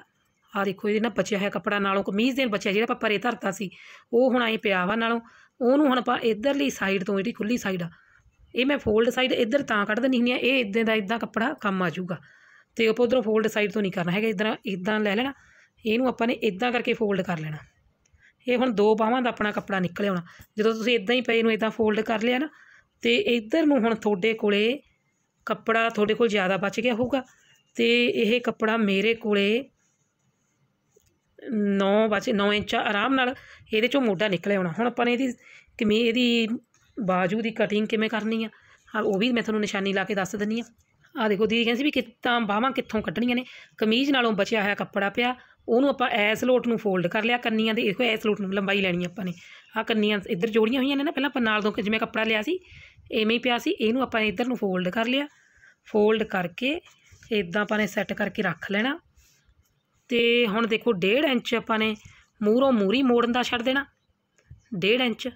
[SPEAKER 1] ਆ ਦੇਖੋ ਇਹਦੇ ਨਾਲ ਬਚਿਆ ਹੋਇਆ ਕੱਪੜਾ ਨਾਲੋਂ ਕਮੀਜ਼ ਦੇ ਬਚਿਆ ਜਿਹੜਾ ਆਪਾਂ ਪਰੇ ਧਰਤਾ ਸੀ ਉਹ ਹੁਣ ਆਏ ਪਿਆ ਵਾ ਨਾਲੋਂ ਉਹਨੂੰ ਹੁਣ ਆਪਾਂ ਇਧਰਲੀ ਸਾਈਡ ਤੋਂ ਜਿਹੜੀ ਖੁੱਲੀ ਸਾਈਡ ਆ ਇਹ ਮੈਂ ਫੋਲਡ ਸਾਈਡ ਇਧਰ ਤਾਂ ਕੱਢ ਦਿੰਨੀ ਹੁੰਦੀ ਆ ਇਹ ਇਦਾਂ ਦਾ ਇਦਾਂ ਕੱਪੜਾ ਕੰਮ ਆ ਜਾਊਗਾ ਤੇ ਆਪਾਂ ਉਧਰੋਂ ਫੋਲਡ ਸਾਈਡ ਤੋਂ ਨਹੀਂ ਕਰਨਾ ਹੈਗਾ ਇਦਾਂ ਇਦਾਂ ਲੈ ਲੈਣਾ ਇਹਨੂੰ ਆਪਾਂ ਨੇ ਇਦਾਂ ਕਰਕੇ ਫੋਲਡ ਕਰ ਲੈਣਾ ਇਹ ਹੁਣ ਦੋ ਬਾਹਾਂ ਦਾ ਆਪਣਾ ਕੱਪੜਾ ਨਿਕਲ ਆਉਣਾ ਜਦੋਂ ਤੁਸੀਂ ਇਦਾਂ ਹੀ ਪਏ ਨੂੰ ਇਦਾਂ ਫੋਲਡ ਕਰ ਲਿਆ ਨਾ ਤੇ ਇਧਰ ਨੂੰ ਹੁਣ ਤੁਹਾਡੇ ਕੋਲੇ ਕੱਪੜਾ ਤੁਹਾਡੇ ਕੋਲ ਜ਼ਿਆਦਾ ਬਚ ਗਿਆ ਹੋਊਗਾ ਤੇ ਇਹ ਕੱਪੜਾ ਮੇਰੇ ਕੋਲੇ 9 ਬਚੇ 9 ਇੰਚ ਆਰਾਮ ਨਾਲ ਇਹਦੇ ਚੋਂ ਮੋਢਾ ਨਿਕਲ ਆਉਣਾ ਹੁਣ ਆਪਾਂ ਨੇ ਇਹਦੀ ਕਿਵੇਂ ਇਹਦੀ ਬਾਜੂ ਦੀ ਕਟਿੰਗ ਕਿਵੇਂ ਕਰਨੀ ਆ ਉਹ ਵੀ ਮੈਂ ਤੁਹਾਨੂੰ ਨਿਸ਼ਾਨੀ ਲਾ ਕੇ ਦੱਸ ਦਿੰਨੀ ਆ ਆ ਦੇਖੋ ਦੀਦੀ ਕਹਿੰਦੀ ਸੀ ਵੀ ਕਿਤਾਂ ਬਾਹਾਂ ਕਿੱਥੋਂ ਕੱਢਣੀਆਂ ਨੇ ਕਮੀਜ਼ ਨਾਲੋਂ ਬਚਿਆ ਹੋਇਆ ਕੱਪੜਾ ਪਿਆ ਉਹਨੂੰ ਆਪਾਂ ਐਸ ਲੋਟ ਨੂੰ ਫੋਲਡ ਕਰ ਲਿਆ ਕੰਨੀਆਂ ਦੇ ਦੇਖੋ ਐਸ ਲੋਟ ਨੂੰ ਲੰਬਾਈ ਲੈਣੀ ਆਪਾਂ ਨੇ ਆ ਕੰਨੀਆਂ ਇੱਧਰ ਜੋੜੀਆਂ ਹੋਈਆਂ ਨੇ ਨਾ ਪਹਿਲਾਂ ਆਪਾਂ ਨਾਲ ਤੋਂ ਜਿਵੇਂ ਕੱਪੜਾ ਲਿਆ ਸੀ ਐਵੇਂ ਹੀ ਪਿਆ ਸੀ ਇਹਨੂੰ ਆਪਾਂ ਇੱਧਰ ਨੂੰ ਫੋਲਡ ਕਰ ਲਿਆ ਫੋਲਡ ਕਰਕੇ ਇਦਾਂ ਆਪਾਂ ਨੇ ਸੈੱਟ ਕਰਕੇ ਰੱਖ ਲੈਣਾ ਤੇ ਹੁਣ ਦੇਖੋ 1.5 ਇੰਚ ਆਪਾਂ ਨੇ ਮੂਹਰੋਂ ਮੂਰੀ ਮੋੜਨ ਦਾ ਛੱਡ ਦੇਣਾ 1.5 ਇੰਚ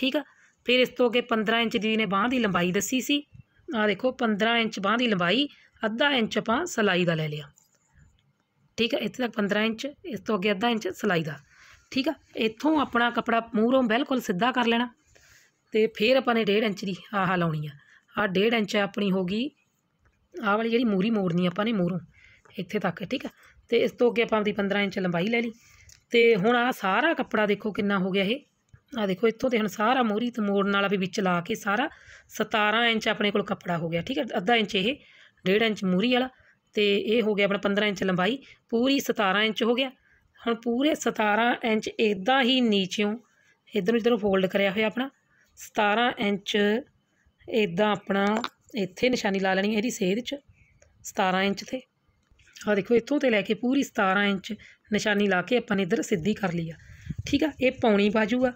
[SPEAKER 1] ਠੀਕ ਆ ਫਿਰ ਇਸ ਤੋਂ ਅੱਗੇ 15 ਇੰਚ ਦੀ ਨੇ ਬਾਹ ਦੀ ਲੰਬਾਈ ਦੱਸੀ ਸੀ ਆ ਦੇਖੋ 15 ਇੰਚ ਬਾਹ ਦੀ ਲੰਬਾਈ ਅੱਧਾ ਇੰਚ ਆਪਾਂ ਸਲਾਈ ਦਾ ਲੈ ਲਿਆ ਠੀਕ ਹੈ ਇੱਥੇ ਤੱਕ 15 ਇੰਚ ਇਸ ਤੋਂ ਅੱਗੇ ਅੱਧਾ ਇੰਚ ਸਲਾਈ ਦਾ ਠੀਕ ਆ ਇੱਥੋਂ ਆਪਣਾ ਕਪੜਾ ਮੂਹਰੋਂ ਬਿਲਕੁਲ ਸਿੱਧਾ ਕਰ ਲੈਣਾ ਤੇ ਫਿਰ ਆਪਾਂ ਨੇ 1.5 ਇੰਚ ਦੀ ਆਹ ਲਾਉਣੀ ਆ ਆ 1.5 ਇੰਚ ਆਪਣੀ ਹੋ ਗਈ ਆਹ ਵਾਲੀ ਜਿਹੜੀ ਮੂਰੀ ਮੋੜਨੀ ਆਪਾਂ ਨੇ ਮੂਹਰੋਂ ਇੱਥੇ ਤੱਕ ਠੀਕ ਆ ਤੇ ਇਸ ਤੋਂ ਅੱਗੇ ਆਪਾਂ ਦੀ 15 ਇੰਚ ਲੰਬਾਈ ਲੈ ਲਈ ਤੇ ਹੁਣ ਆ ਸਾਰਾ ਕਪੜਾ ਦੇਖੋ ਕਿੰਨਾ ਹੋ ਗਿਆ ਇਹ ਆ ਦੇਖੋ ਇੱਥੋਂ ਤੇ ਹੁਣ ਸਾਰਾ ਮੋਰੀ ਤੇ ਮੋੜਨ ਵਾਲਾ ਵੀ ਵਿੱਚ ਲਾ ਕੇ ਸਾਰਾ 17 ਇੰਚ ਆਪਣੇ ਕੋਲ ਕੱਪੜਾ ਹੋ ਗਿਆ ਠੀਕ ਹੈ ਅੱਧਾ ਇੰਚ ਇਹ 1.5 ਇੰਚ ਮੋਰੀ ਵਾਲਾ ਤੇ ਇਹ ਹੋ ਗਿਆ ਆਪਣਾ 15 ਇੰਚ ਲੰਬਾਈ ਪੂਰੀ 17 ਇੰਚ ਹੋ ਗਿਆ ਹੁਣ ਪੂਰੇ 17 ਇੰਚ ਇਦਾਂ ਹੀ ਨੀਚਿਓਂ ਇਧਰ ਨੂੰ ਇਧਰ ਫੋਲਡ ਕਰਿਆ ਹੋਇਆ ਆਪਣਾ 17 ਇੰਚ ਇਦਾਂ ਆਪਣਾ ਇੱਥੇ ਨਿਸ਼ਾਨੀ ਲਾ ਲੈਣੀ ਹੈ ਇਹਦੀ ਸੇਧ 'ਚ 17 ਇੰਚ ਤੇ ਆ ਦੇਖੋ ਇੱਥੋਂ ਤੇ ਲੈ ਕੇ ਪੂਰੀ 17 ਇੰਚ ਨਿਸ਼ਾਨੀ ਲਾ ਕੇ ਆਪਾਂ ਨੇ ਇਧਰ ਸਿੱਧੀ ਕਰ ਲਈ ਆ ਠੀਕ ਆ ਇਹ ਪੌਣੀ ਬਾਜੂ ਆ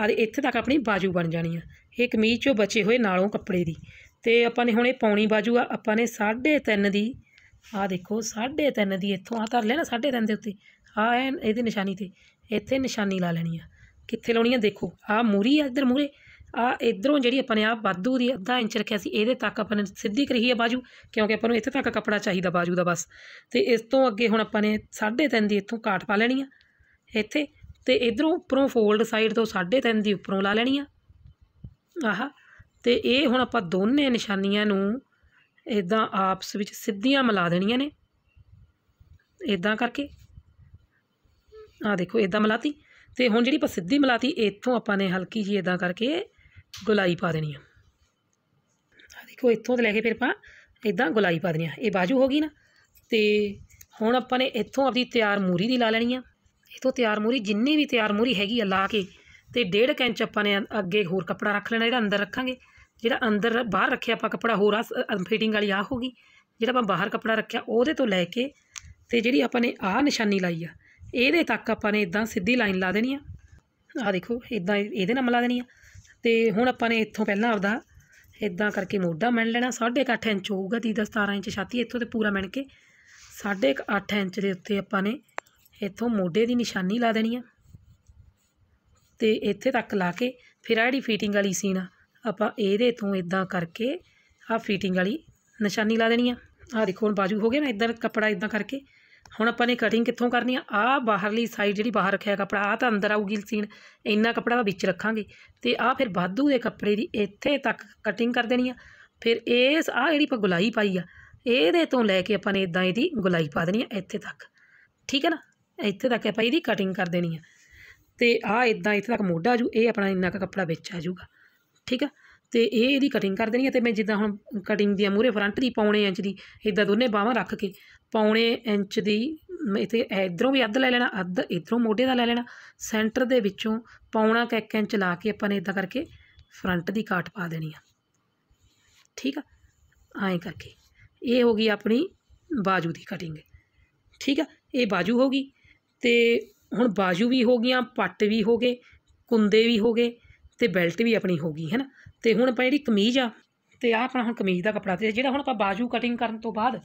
[SPEAKER 1] ਆਹ ਇੱਥੇ ਤੱਕ ਆਪਣੀ ਬਾਜੂ ਬਣ ਜਾਣੀ ਆ ਇਹ ਕਮੀਜ਼ ਚੋਂ ਬਚੇ ਹੋਏ ਨਾਲੋਂ ਕੱਪੜੇ ਦੀ ਤੇ ਆਪਾਂ ਨੇ ਹੁਣ ਇਹ ਪੌਣੀ ਬਾਜੂ ਆ ਆਪਾਂ ਨੇ 3.5 ਦੀ ਆ ਦੇਖੋ 3.5 ਦੀ ਇੱਥੋਂ ਆ ਧਰ ਲੈਣਾ 3.5 ਦੇ ਉੱਤੇ ਆ ਇਹਦੀ ਨਿਸ਼ਾਨੀ ਤੇ ਇੱਥੇ ਨਿਸ਼ਾਨੀ ਲਾ ਲੈਣੀ ਆ ਕਿੱਥੇ ਲਾਉਣੀ ਆ ਦੇਖੋ ਆ ਮੂਰੀ ਆ ਇੱਧਰ ਮੂਰੇ ਆ ਇਧਰੋਂ ਜਿਹੜੀ ਆਪਾਂ ਨੇ ਆ ਵਾਧੂ ਦੀ ਅੱਧਾ ਇੰਚ ਰੱਖਿਆ ਸੀ ਇਹਦੇ ਤੱਕ ਆਪਾਂ ਨੇ ਸਿੱਧੀ ਕਰੀ ਹੈ ਬਾਜੂ ਕਿਉਂਕਿ ਆਪਾਂ ਨੂੰ ਇੱਥੇ ਤੱਕ ਕੱਪੜਾ ਚਾਹੀਦਾ ਬਾਜੂ ਦਾ ਬਸ ਤੇ ਇਸ ਤੋਂ ਅੱਗੇ ਹੁਣ ਆਪਾਂ ਨੇ 3.5 ਦੀ ਇੱਥੋਂ ਕਾਟ ਪਾ ਲੈਣੀ ਆ ਇੱਥੇ ਤੇ ਇਧਰੋਂ ਉੱਪਰੋਂ ਫੋਲਡ ਸਾਈਡ ਤੋਂ 3.5 ਦੀ ਉੱਪਰੋਂ ਲਾ ਲੈਣੀ ਆ ਆਹ ਤੇ ਇਹ ਹੁਣ ਆਪਾਂ ਦੋਨੇ ਨਿਸ਼ਾਨੀਆਂ ਨੂੰ ਇਦਾਂ ਆਪਸ ਵਿੱਚ ਸਿੱਧੀਆਂ ਮਿਲਾ ਦੇਣੀਆਂ ਨੇ ਇਦਾਂ ਕਰਕੇ ਆ ਦੇਖੋ ਇਦਾਂ ਮਿਲਾਤੀ ਤੇ ਹੁਣ ਜਿਹੜੀ ਆਪਾਂ ਸਿੱਧੀ ਮਿਲਾਤੀ ਇੱਥੋਂ ਆਪਾਂ ਨੇ ਹਲਕੀ ਜੀ ਇਦਾਂ ਕਰਕੇ ਗੁਲਾਈ ਪਾ ਦੇਣੀ ਆ ਆ ਦੇਖੋ ਇੱਥੋਂ ਤੇ ਲੈ ਕੇ ਫਿਰ ਆਪਾਂ ਇਦਾਂ ਗੁਲਾਈ ਪਾ ਦੇਣੀ ਆ ਇਹ ਬਾਜੂ ਹੋ ਗਈ ਨਾ ਤੇ ਹੁਣ ਆਪਾਂ ਨੇ ਇੱਥੋਂ ਆਪਣੀ ਤਿਆਰ ਮੂਰੀ ਦੀ ਲਾ ਲੈਣੀ ਆ ਇਹ ਤੋਂ ਤਿਆਰ ਮੂਰੀ ਜਿੰਨੀ ਵੀ ਤਿਆਰ ਮੂਰੀ ਹੈਗੀ ਆ ਲਾ ਕੇ ਤੇ ਡੇਢ ਕੈਂਚ ਆਪਾਂ ਨੇ ਅੱਗੇ ਹੋਰ ਕੱਪੜਾ ਰੱਖ ਲੈਣਾ ਜਿਹੜਾ ਅੰਦਰ ਰੱਖਾਂਗੇ ਜਿਹੜਾ ਅੰਦਰ ਬਾਹਰ ਰੱਖਿਆ ਆਪਾਂ ਕੱਪੜਾ ਹੋਰ ਆ ਫਿਟਿੰਗ ਵਾਲੀ ਆ ਹੋਗੀ ਜਿਹੜਾ ਆਪਾਂ ਬਾਹਰ ਕੱਪੜਾ ਰੱਖਿਆ ਉਹਦੇ ਤੋਂ ਲੈ ਕੇ ਤੇ ਜਿਹੜੀ ਆਪਾਂ ਨੇ ਆ ਨਿਸ਼ਾਨੀ ਲਾਈ ਆ ਇਹਦੇ ਤੱਕ ਆਪਾਂ ਨੇ ਇਦਾਂ ਸਿੱਧੀ ਲਾਈਨ ਲਾ ਦੇਣੀ ਆ ਆ ਦੇਖੋ ਇਦਾਂ ਇਹਦੇ ਨਾਲ ਮਿਲਾ ਦੇਣੀ ਆ ਤੇ ਹੁਣ ਆਪਾਂ ਨੇ ਇੱਥੋਂ ਪਹਿਲਾਂ ਆਪਦਾ ਇਦਾਂ ਕਰਕੇ ਮੋਢਾ ਮਣ ਲੈਣਾ 8.5 ਇੰਚ ਹੋਊਗਾ ਦੀ 17 ਇੰਚ ਛਾਤੀ ਇੱਥੋਂ ਤੇ ਪੂਰਾ ਮਣ ਕੇ 8.5 ਇੰਚ ਦੇ ਉੱਤੇ ਆਪਾਂ ਨੇ ਇੱਥੋਂ ਮੋਢੇ ਦੀ ਨਿਸ਼ਾਨੀ ਲਾ ਦੇਣੀ ਆ ਤੇ ਇੱਥੇ ਤੱਕ ਲਾ ਕੇ ਫਿਰ ਆ ਜਿਹੜੀ ਫਿਟਿੰਗ ਵਾਲੀ ਸੀਨ ਆ ਆਪਾਂ ਇਹਦੇ ਤੋਂ ਇਦਾਂ ਕਰਕੇ ਆ ਫਿਟਿੰਗ ਵਾਲੀ ਨਿਸ਼ਾਨੀ ਲਾ ਦੇਣੀ ਆ ਆ ਦੇਖੋ ਹੁਣ ਬਾਜੂ ਹੋ ਗਿਆ ਨਾ ਇਦਾਂ ਕੱਪੜਾ ਇਦਾਂ ਕਰਕੇ ਹੁਣ ਆਪਾਂ ਨੇ ਕਟਿੰਗ ਕਿੱਥੋਂ ਕਰਨੀ ਆ ਆ ਬਾਹਰਲੀ ਸਾਈਡ ਜਿਹੜੀ ਬਾਹਰ ਰੱਖਿਆ ਕੱਪੜਾ ਆ ਤਾਂ ਅੰਦਰ ਆਊਗੀ ਸੀਨ ਇੰਨਾ ਕੱਪੜਾ ਆਪਾਂ ਵਿੱਚ ਰੱਖਾਂਗੇ ਤੇ ਆ ਫਿਰ ਬਾਧੂ ਦੇ ਕੱਪੜੇ ਦੀ ਇੱਥੇ ਤੱਕ ਕਟਿੰਗ ਕਰ ਦੇਣੀ ਆ ਫਿਰ ਇਸ ਆ ਜਿਹੜੀ ਆਪਾਂ ਗੁਲਾਈ ਪਾਈ ਆ ਇਹਦੇ ਤੋਂ ਲੈ ਕੇ ਆਪਾਂ ਨੇ ਇਦਾਂ ਇਹਦੀ ਗੁਲਾਈ ਪਾ ਦੇਣੀ ਆ ਇੱਥੇ ਤੱਕ ਠੀਕ ਹੈ ਨਾ ਇੱਥੇ ਤੱਕ ਆਪਾਂ ਇਹਦੀ ਕਟਿੰਗ ਕਰ ਦੇਣੀ ਆ ਤੇ ਆ ਇਦਾਂ ਇੱਥੇ ਤੱਕ ਮੋਢਾ ਜੂ ਇਹ ਆਪਣਾ ਇੰਨਾ ਕ ਕੱਪੜਾ ਵਿੱਚ ਆ ਜਾਊਗਾ ਠੀਕ ਆ ਤੇ ਇਹ ਇਹਦੀ ਕਟਿੰਗ ਕਰ ਦੇਣੀ ਆ ਤੇ ਮੈਂ ਜਿੱਦਾਂ ਹੁਣ ਕਟਿੰਗ ਦੀ ਮੂਰੇ ਫਰੰਟ ਦੀ ਪੌਣੇ ਇੰਚ ਦੀ ਇਦਾਂ ਦੋਨੇ ਬਾਹਾਂ ਰੱਖ ਕੇ ਪੌਣੇ ਇੰਚ ਦੀ ਇੱਥੇ ਇਧਰੋਂ ਵੀ ਅੱਧ ਲੈ ਲੈਣਾ ਅੱਧ ਇਧਰੋਂ ਮੋਢੇ ਦਾ ਲੈ ਲੈਣਾ ਸੈਂਟਰ ਦੇ ਵਿੱਚੋਂ ਪੌਣਾ ਕ ਇੱਕ ਇੰਚ ਲਾ ਕੇ ਆਪਾਂ ਨੇ ਇਦਾਂ ਕਰਕੇ ਫਰੰਟ ਦੀ ਕਾਟ ਪਾ ਦੇਣੀ ਆ ਠੀਕ ਆ ਐਂ ਕਰਕੇ ਇਹ ਹੋ ਗਈ ਆਪਣੀ ਬਾਜੂ ਦੀ ਕਟਿੰਗ ਠੀਕ ਆ ਇਹ ਬਾਜੂ ਹੋ ਗਈ ਤੇ ਹੁਣ ਬਾਜੂ ਵੀ ਹੋ ਗਈਆਂ ਪੱਟ ਵੀ ਹੋ ਗਏ ਕੁੰਦੇ ਵੀ ਹੋ ਗਏ ਤੇ ਬੈਲਟ ਵੀ ਆਪਣੀ ਹੋ ਗਈ ਹੈ ਨਾ ਹੁਣ ਆਪਾਂ ਜਿਹੜੀ ਕਮੀਜ਼ ਆ ਤੇ ਆਹ ਆਪਣਾ ਹੁਣ ਕਮੀਜ਼ ਦਾ ਕੱਪੜਾ ਤੇ ਜਿਹੜਾ ਹੁਣ ਆਪਾਂ ਬਾਜੂ ਕਟਿੰਗ ਕਰਨ ਤੋਂ ਬਾਅਦ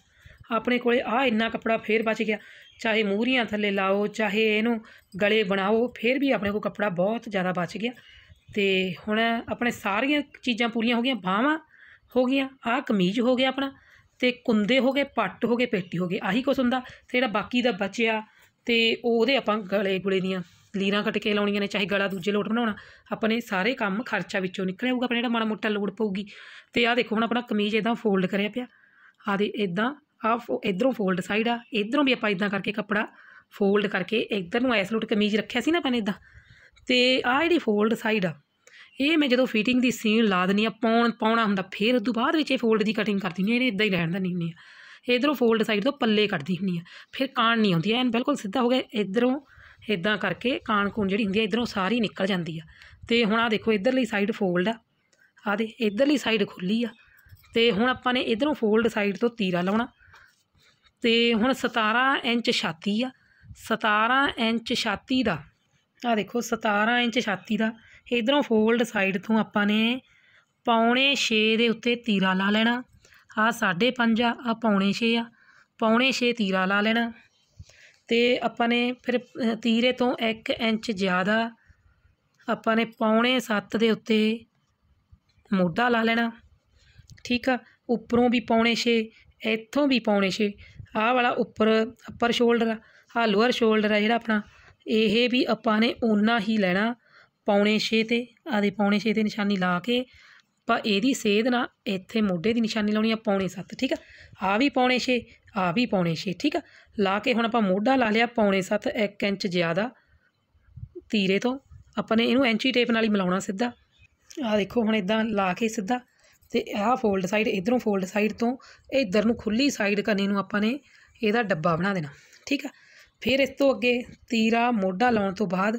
[SPEAKER 1] ਆਪਣੇ ਕੋਲੇ ਆ ਇੰਨਾ ਕੱਪੜਾ ਫੇਰ ਬਚ ਗਿਆ ਚਾਹੇ ਮੂਹਰੀਆਂ ਥੱਲੇ ਲਾਓ ਚਾਹੇ ਇਹਨੂੰ ਗਲੇ ਬਣਾਓ ਫੇਰ ਵੀ ਆਪਣੇ ਕੋਲ ਕੱਪੜਾ ਬਹੁਤ ਜ਼ਿਆਦਾ ਬਚ ਗਿਆ ਤੇ ਹੁਣ ਆਪਣੇ ਸਾਰੀਆਂ ਚੀਜ਼ਾਂ ਪੂਰੀਆਂ ਹੋ ਗਈਆਂ ਬਾਹਾਂ ਹੋ ਗਈਆਂ ਆ ਕਮੀਜ਼ ਹੋ ਗਿਆ ਆਪਣਾ ਤੇ ਕੁੰਦੇ ਹੋ ਗਏ ਪੱਟ ਹੋ ਗਏ ਪੇਟੀ ਹੋ ਗਈ ਆਹੀ ਕੁਛ ਹੁੰਦਾ ਤੇ ਜਿਹੜਾ ਬਾਕੀ ਦਾ ਬਚਿਆ ਤੇ ਉਹਦੇ ਆਪਾਂ ਗਲੇ ਗੁਲੇ ਦੀਆਂ ਲੀਰਾਂ ਕੱਟ ਕੇ ਲਾਉਣੀਆਂ ਨੇ ਚਾਹੇ ਗਲਾ ਦੂਜੇ ਲੋਟ ਬਣਾਉਣਾ ਆਪਾਂ ਨੇ ਸਾਰੇ ਕੰਮ ਖਰਚਾ ਵਿੱਚੋਂ ਨਿਕਲ ਆਊਗਾ ਆਪਣੇ ਜਿਹੜਾ ਮਾੜਾ ਮੋਟਾ ਲੋੜ ਪਊਗੀ ਤੇ ਆਹ ਦੇਖੋ ਹੁਣ ਆਪਣਾ ਕਮੀਜ਼ ਇਦਾਂ ਫੋਲਡ ਕਰਿਆ ਪਿਆ ਆਹ ਦੇ ਇਦਾਂ ਆਹ ਇਧਰੋਂ ਫੋਲਡ ਸਾਈਡ ਆ ਇਧਰੋਂ ਵੀ ਆਪਾਂ ਇਦਾਂ ਕਰਕੇ ਕੱਪੜਾ ਫੋਲਡ ਕਰਕੇ ਇਧਰ ਨੂੰ ਐਸ ਲੋਟ ਕਮੀਜ਼ ਰੱਖਿਆ ਸੀ ਨਾ ਆਪਾਂ ਨੇ ਇਦਾਂ ਤੇ ਆ ਜਿਹੜੀ ਫੋਲਡ ਸਾਈਡ ਆ ਇਹ ਮੈਂ ਜਦੋਂ ਫਿਟਿੰਗ ਦੀ ਸੀਨ ਲਾ ਦਨੀ ਆ ਪੌਣ ਪਾਉਣਾ ਹੁੰਦਾ ਫੇਰ ਉਸ ਤੋਂ ਬਾਅਦ ਵਿੱਚ ਇਹ ਫੋਲਡ ਦੀ ਕਟਿੰਗ ਕਰਦੀ ਨਹੀਂ ਇਹਨੇ ਇਦਾਂ ਹੀ ਰਹਿਣ ਦਾ ਨਹੀਂ ਨਹੀਂ ਇਧਰੋਂ ਫੋਲਡ ਸਾਈਡ ਤੋਂ ਪੱਲੇ ਕੱਢਦੀ ਹੁੰਦੀ ਆ ਫਿਰ ਕਾਣ ਨਹੀਂ ਆਉਂਦੀ ਐਨ ਬਿਲਕੁਲ ਸਿੱਧਾ ਹੋ ਗਿਆ ਇਧਰੋਂ ਇਦਾਂ ਕਰਕੇ ਕਾਣ ਕੋਣ ਜਿਹੜੀ ਹੁੰਦੀ ਆ ਇਧਰੋਂ ਸਾਰੀ ਨਿਕਲ ਜਾਂਦੀ ਆ ਤੇ ਹੁਣ ਆ ਦੇਖੋ ਇਧਰਲੀ ਸਾਈਡ ਫੋਲਡ ਆ ਆ ਦੇ ਇਧਰਲੀ ਸਾਈਡ ਖੁੱਲੀ ਆ ਤੇ ਹੁਣ ਆਪਾਂ ਨੇ ਇਧਰੋਂ ਫੋਲਡ ਸਾਈਡ ਤੋਂ ਤੀਰਾ ਲਾਉਣਾ ਤੇ ਹੁਣ 17 ਇੰਚ ਛਾਤੀ ਆ 17 ਇੰਚ ਛਾਤੀ ਦਾ ਆ ਦੇਖੋ 17 ਇੰਚ ਛਾਤੀ ਦਾ ਇਧਰੋਂ ਫੋਲਡ ਸਾਈਡ ਤੋਂ ਆਪਾਂ ਨੇ ਪੌਣੇ 6 ਦੇ ਉੱਤੇ ਤੀਰਾ ਲਾ ਲੈਣਾ ਆ 5.5 ਆ ਆ ਪੌਣੇ 6 ਆ ਪੌਣੇ 6 ਤੀਰਾ ਲਾ ਲੈਣਾ ਤੇ ਆਪਾਂ ਨੇ ਫਿਰ ਤੀਰੇ ਤੋਂ 1 ਇੰਚ ਜ਼ਿਆਦਾ ਆਪਾਂ ਨੇ ਪੌਣੇ 7 ਦੇ ਉੱਤੇ ਮੋਢਾ ਲਾ ਲੈਣਾ ਠੀਕ ਆ ਉੱਪਰੋਂ ਵੀ ਪੌਣੇ 6 ਇੱਥੋਂ ਵੀ ਪੌਣੇ 6 ਆ ਵਾਲਾ ਉੱਪਰ ਅਪਰ ਸ਼ੋਲਡਰ ਆ ਲੋਅਰ ਸ਼ੋਲਡਰ ਆ ਜਿਹੜਾ ਆਪਣਾ ਇਹ ਵੀ ਆਪਾਂ ਨੇ ਉਨਾ ਹੀ ਲੈਣਾ ਪੌਣੇ 6 ਤੇ ਆਦੇ ਪੌਣੇ 6 ਤੇ ਨਿਸ਼ਾਨੀ ਲਾ ਕੇ ਆਪਾਂ ਇਹਦੀ ਸੇਧ ਨਾਲ ਇੱਥੇ ਮੋਢੇ ਦੀ ਨਿਸ਼ਾਨੀ ਲਾਉਣੀ ਆ ਪੌਣੇ 7 ਠੀਕ ਆ ਆ ਵੀ ਪੌਣੇ 6 ਆ ਵੀ ਪੌਣੇ 6 ਠੀਕ ਆ ਲਾ ਕੇ ਹੁਣ ਆਪਾਂ ਮੋਢਾ ਲਾ ਲਿਆ ਪੌਣੇ 7 1 ਇੰਚ ਜ਼ਿਆਦਾ ਤੀਰੇ ਤੋਂ ਆਪਾਂ ਨੇ ਇਹਨੂੰ ਐਂਚੀ ਟੇਪ ਨਾਲ ਹੀ ਮਿਲਾਉਣਾ ਸਿੱਧਾ ਆ ਦੇਖੋ ਹੁਣ ਇਦਾਂ ਲਾ ਕੇ ਸਿੱਧਾ ਤੇ ਆਹ ਫੋਲਡ ਸਾਈਡ ਇਧਰੋਂ ਫੋਲਡ ਸਾਈਡ ਤੋਂ ਇਧਰ ਨੂੰ ਖੁੱਲੀ ਸਾਈਡ ਕਰਨੀ ਨੂੰ ਆਪਾਂ ਨੇ ਇਹਦਾ ਡੱਬਾ ਬਣਾ ਦੇਣਾ ਠੀਕ ਆ ਫਿਰ ਇਸ ਤੋਂ ਅੱਗੇ ਤੀਰਾ ਮੋਢਾ ਲਾਉਣ ਤੋਂ ਬਾਅਦ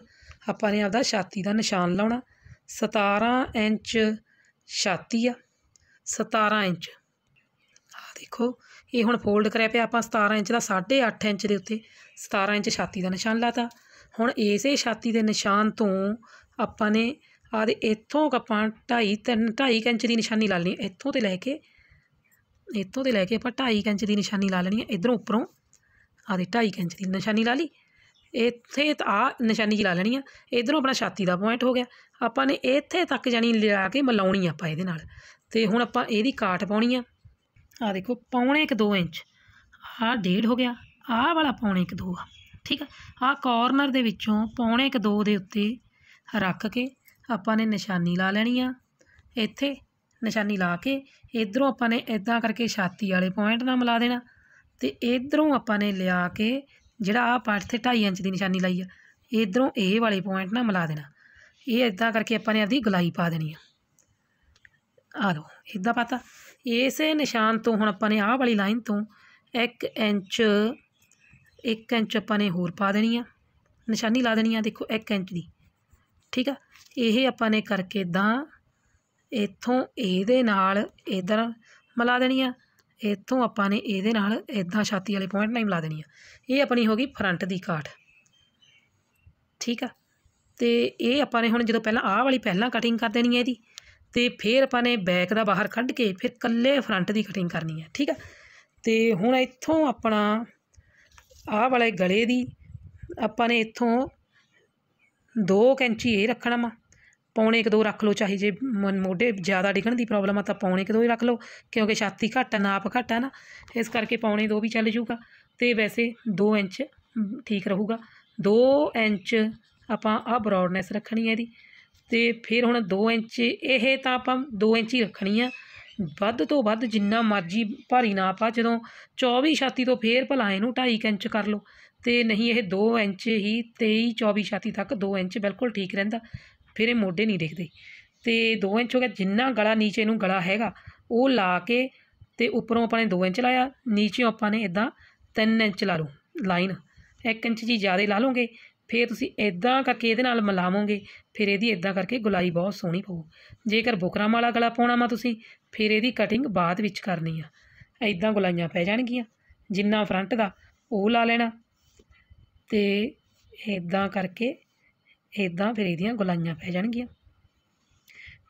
[SPEAKER 1] ਆਪਾਂ ਨੇ ਆਪਦਾ ਛਾਤੀ ਦਾ ਨਿਸ਼ਾਨ ਲਾਉਣਾ 17 ਇੰਚ ਛਾਤੀ ਆ 17 ਇੰਚ ਆ ਦੇਖੋ ਇਹ ਹੁਣ ਫੋਲਡ ਕਰਿਆ ਪਿਆ ਆਪਾਂ 17 ਇੰਚ ਦਾ 8.5 ਇੰਚ ਦੇ ਉੱਤੇ 17 ਇੰਚ ਛਾਤੀ ਦਾ ਨਿਸ਼ਾਨ ਲਾਤਾ ਹੁਣ ਇਸੇ ਛਾਤੀ ਦੇ ਨਿਸ਼ਾਨ ਤੋਂ ਆਪਾਂ ਨੇ ਦੇ ਇੱਥੋਂ ਆਪਾਂ 2.5 3 2.5 ਇੰਚ ਦੀ ਨਿਸ਼ਾਨੀ ਲਾ ਲਈ ਇੱਥੋਂ ਤੇ ਲੈ ਕੇ ਇੱਥੋਂ ਤੇ ਲੈ ਕੇ ਆਪਾਂ 2.5 ਇੰਚ ਦੀ ਨਿਸ਼ਾਨੀ ਲਾ ਲੈਣੀ ਹੈ ਇਧਰੋਂ ਉੱਪਰੋਂ ਦੇ 2.5 ਇੰਚ ਦੀ ਨਿਸ਼ਾਨੀ ਲਾ ਲਈ ਇੱਥੇ ਆ ਨਿਸ਼ਾਨੀ ਜੀ ਲਾ ਲੈਣੀ ਆ ਇਧਰੋਂ ਆਪਣਾ ਛਾਤੀ ਦਾ ਪੁਆਇੰਟ ਹੋ ਗਿਆ ਆਪਾਂ ਨੇ ਇੱਥੇ ਤੱਕ ਜਾਨੀ ਲਿਆ ਕੇ ਮਲਾਉਣੀ ਆਪਾਂ ਇਹਦੇ ਨਾਲ ਤੇ ਹੁਣ ਆਪਾਂ ਇਹਦੀ ਕਾਟ ਪਾਉਣੀ ਆ ਆ ਦੇਖੋ ਪੌਣੇ 1-2 ਇੰਚ ਆ ਡੇਢ ਹੋ ਗਿਆ ਆਹ ਵਾਲਾ ਪੌਣੇ 1-2 ਆ ਠੀਕ ਆ ਆ ਕਾਰਨਰ ਦੇ ਵਿੱਚੋਂ ਪੌਣੇ 1-2 ਦੇ ਉੱਤੇ ਰੱਖ ਕੇ ਆਪਾਂ ਨੇ ਨਿਸ਼ਾਨੀ ਲਾ ਲੈਣੀ ਆ ਇੱਥੇ ਨਿਸ਼ਾਨੀ ਲਾ ਕੇ ਇਧਰੋਂ ਆਪਾਂ ਨੇ ਇਦਾਂ ਕਰਕੇ ਛਾਤੀ ਵਾਲੇ ਪੁਆਇੰਟ ਨਾਲ ਮਿਲਾ ਦੇਣਾ ਤੇ ਇਧਰੋਂ ਆਪਾਂ ਨੇ ਲਿਆ ਕੇ ਜਿਹੜਾ ਆਹ ਪਾਰਟ ਤੇ 2.5 ਇੰਚ ਦੀ ਨਿਸ਼ਾਨੀ ਲਾਈ ਆ ਇਧਰੋਂ ਇਹ ਵਾਲੇ ਪੁਆਇੰਟ ਨਾਲ ਮਿਲਾ ਦੇਣਾ ਇਹ ਇਦਾਂ ਕਰਕੇ ਆਪਾਂ ਨੇ ਆਦੀ ਗਲਾਈ ਪਾ ਦੇਣੀ ਆ ਆ ਲਓ ਇਦਾਂ ਪਾਤਾ ਇਸੇ ਨਿਸ਼ਾਨ ਤੋਂ ਹੁਣ ਆਪਾਂ ਨੇ ਆਹ ਵਾਲੀ ਲਾਈਨ ਤੋਂ 1 ਇੰਚ 1 ਇੰਚ ਆਪਾਂ ਨੇ ਹੋਰ ਪਾ ਦੇਣੀ ਆ ਨਿਸ਼ਾਨੀ ਲਾ ਦੇਣੀ ਆ ਦੇਖੋ 1 ਇੰਚ ਦੀ ਠੀਕ ਆ ਇਹ ਆਪਾਂ ਨੇ ਕਰਕੇ ਇਦਾਂ ਇੱਥੋਂ ਇਹਦੇ ਨਾਲ ਇਧਰ ਮਿਲਾ ਦੇਣੀ ਆ ਇੱਥੋਂ ਆਪਾਂ ਨੇ ਇਹਦੇ ਨਾਲ ਇਦਾਂ ਛਾਤੀ ਵਾਲੇ ਪੁਆਇੰਟ ਨਾਲ ਹੀ ਮਿਲਾ ਦੇਣੀ ਆ ਇਹ ਆਪਣੀ ਹੋ ਗਈ ਫਰੰਟ ਦੀ ਕਾਟ ਠੀਕ ਆ ਤੇ ਇਹ ਆਪਾਂ ਨੇ ਹੁਣ ਜਦੋਂ ਪਹਿਲਾਂ ਆਹ ਵਾਲੀ ਪਹਿਲਾਂ ਕਟਿੰਗ ਕਰ ਦੇਣੀ ਹੈ ਇਹਦੀ ਤੇ ਫਿਰ ਆਪਾਂ ਨੇ ਬੈਕ ਦਾ ਬਾਹਰ ਕੱਢ ਕੇ ਫਿਰ ਕੱਲੇ ਫਰੰਟ ਦੀ ਕਟਿੰਗ ਕਰਨੀ ਹੈ ਠੀਕ ਆ ਤੇ ਹੁਣ ਇੱਥੋਂ ਆਪਣਾ ਆਹ ਵਾਲੇ ਗਲੇ ਦੀ ਆਪਾਂ ਨੇ ਇੱਥੋਂ 2 ਕੈਂਚੀ ਇਹ ਰੱਖਣਾ ਵਾ ਪੌਣੇ ਇੱਕ ਦੋ ਰੱਖ ਲਓ ਚਾਹੇ ਜੇ ਮੋਢੇ ਜ਼ਿਆਦਾ ਡਿੱਗਣ ਦੀ ਪ੍ਰੋਬਲਮ ਆ ਤਾਂ ਪੌਣੇ ਇੱਕ ਦੋ ਹੀ ਰੱਖ ਲਓ ਕਿਉਂਕਿ ਛਾਤੀ ਘੱਟ ਆ ਨਾਪ ਘੱਟ ਆ ਨਾ ਇਸ ਕਰਕੇ ਪੌਣੇ ਦੋ ਵੀ ਚੱਲ ਜੂਗਾ ਤੇ ਵੈਸੇ 2 ਇੰਚ ਠੀਕ ਰਹੂਗਾ 2 ਇੰਚ ਆਪਾਂ ਆ ਬ੍ਰੌਡਨੈਸ ਰੱਖਣੀ ਹੈ ਇਹਦੀ ਤੇ ਫਿਰ ਹੁਣ 2 ਇੰਚ ਇਹ ਤਾਂ ਆਪਾਂ 2 ਇੰਚ ਹੀ ਰੱਖਣੀ ਆ ਵੱਧ ਤੋਂ ਵੱਧ ਜਿੰਨਾ ਮਰਜ਼ੀ ਭਾਰੀ ਨਾਪ ਆ ਜਦੋਂ 24 ਛਾਤੀ ਤੋਂ ਫੇਰ ਭਲਾ ਇਹਨੂੰ 2.5 ਇੰਚ ਕਰ ਲਓ ਤੇ ਨਹੀਂ ਇਹ 2 ਇੰਚ ਹੀ 23 24 ਛਾਤੀ ਤੱਕ 2 ਇੰਚ ਬਿਲਕੁਲ ਠੀਕ ਰਹਿੰਦਾ ਫਿਰ ਇਹ ਮੋਢੇ ਨਹੀਂ ਦੇਖਦੇ ਤੇ 2 ਇੰਚ ਹੋ ਗਿਆ ਜਿੰਨਾ ਗਲਾ ਨੀਚੇ ਨੂੰ ਗਲਾ ਹੈਗਾ ਉਹ ਲਾ ਕੇ ਤੇ ਉੱਪਰੋਂ ਆਪਾਂ ਨੇ 2 ਇੰਚ ਲਾਇਆ ਨੀਚੇ ਆਪਾਂ ਨੇ ਇਦਾਂ 3 ਇੰਚ ਲਾ ਲਓ ਲਾਈਨ 1 ਇੰਚ ਜੀ ਜ਼ਿਆਦਾ ਲਾ ਲਓਗੇ ਫਿਰ ਤੁਸੀਂ ਇਦਾਂ ਕਰਕੇ ਇਹਦੇ ਨਾਲ ਮਿਲਾਵੋਗੇ ਫਿਰ ਇਹਦੀ ਇਦਾਂ ਕਰਕੇ ਗੁਲਾਈ ਬਹੁਤ ਸੋਹਣੀ ਪਊ ਜੇਕਰ ਬੁਕਰਮ ਵਾਲਾ ਗਲਾ ਪਾਉਣਾ ਮਾ ਤੁਸੀਂ ਫਿਰ ਇਹਦੀ ਕਟਿੰਗ ਬਾਅਦ ਵਿੱਚ ਕਰਨੀ ਆ ਇਦਾਂ ਗੁਲਾਈਆਂ ਪੈ ਜਾਣਗੀਆਂ ਜਿੰਨਾ ਫਰੰਟ ਦਾ ਉਹ ਲਾ ਲੈਣਾ ਤੇ ਇਦਾਂ ਕਰਕੇ ਇਦਾਂ ਫਿਰ ਇਹਦੀਆਂ ਗੁਲਾਈਆਂ ਪੈ ਜਾਣਗੀਆਂ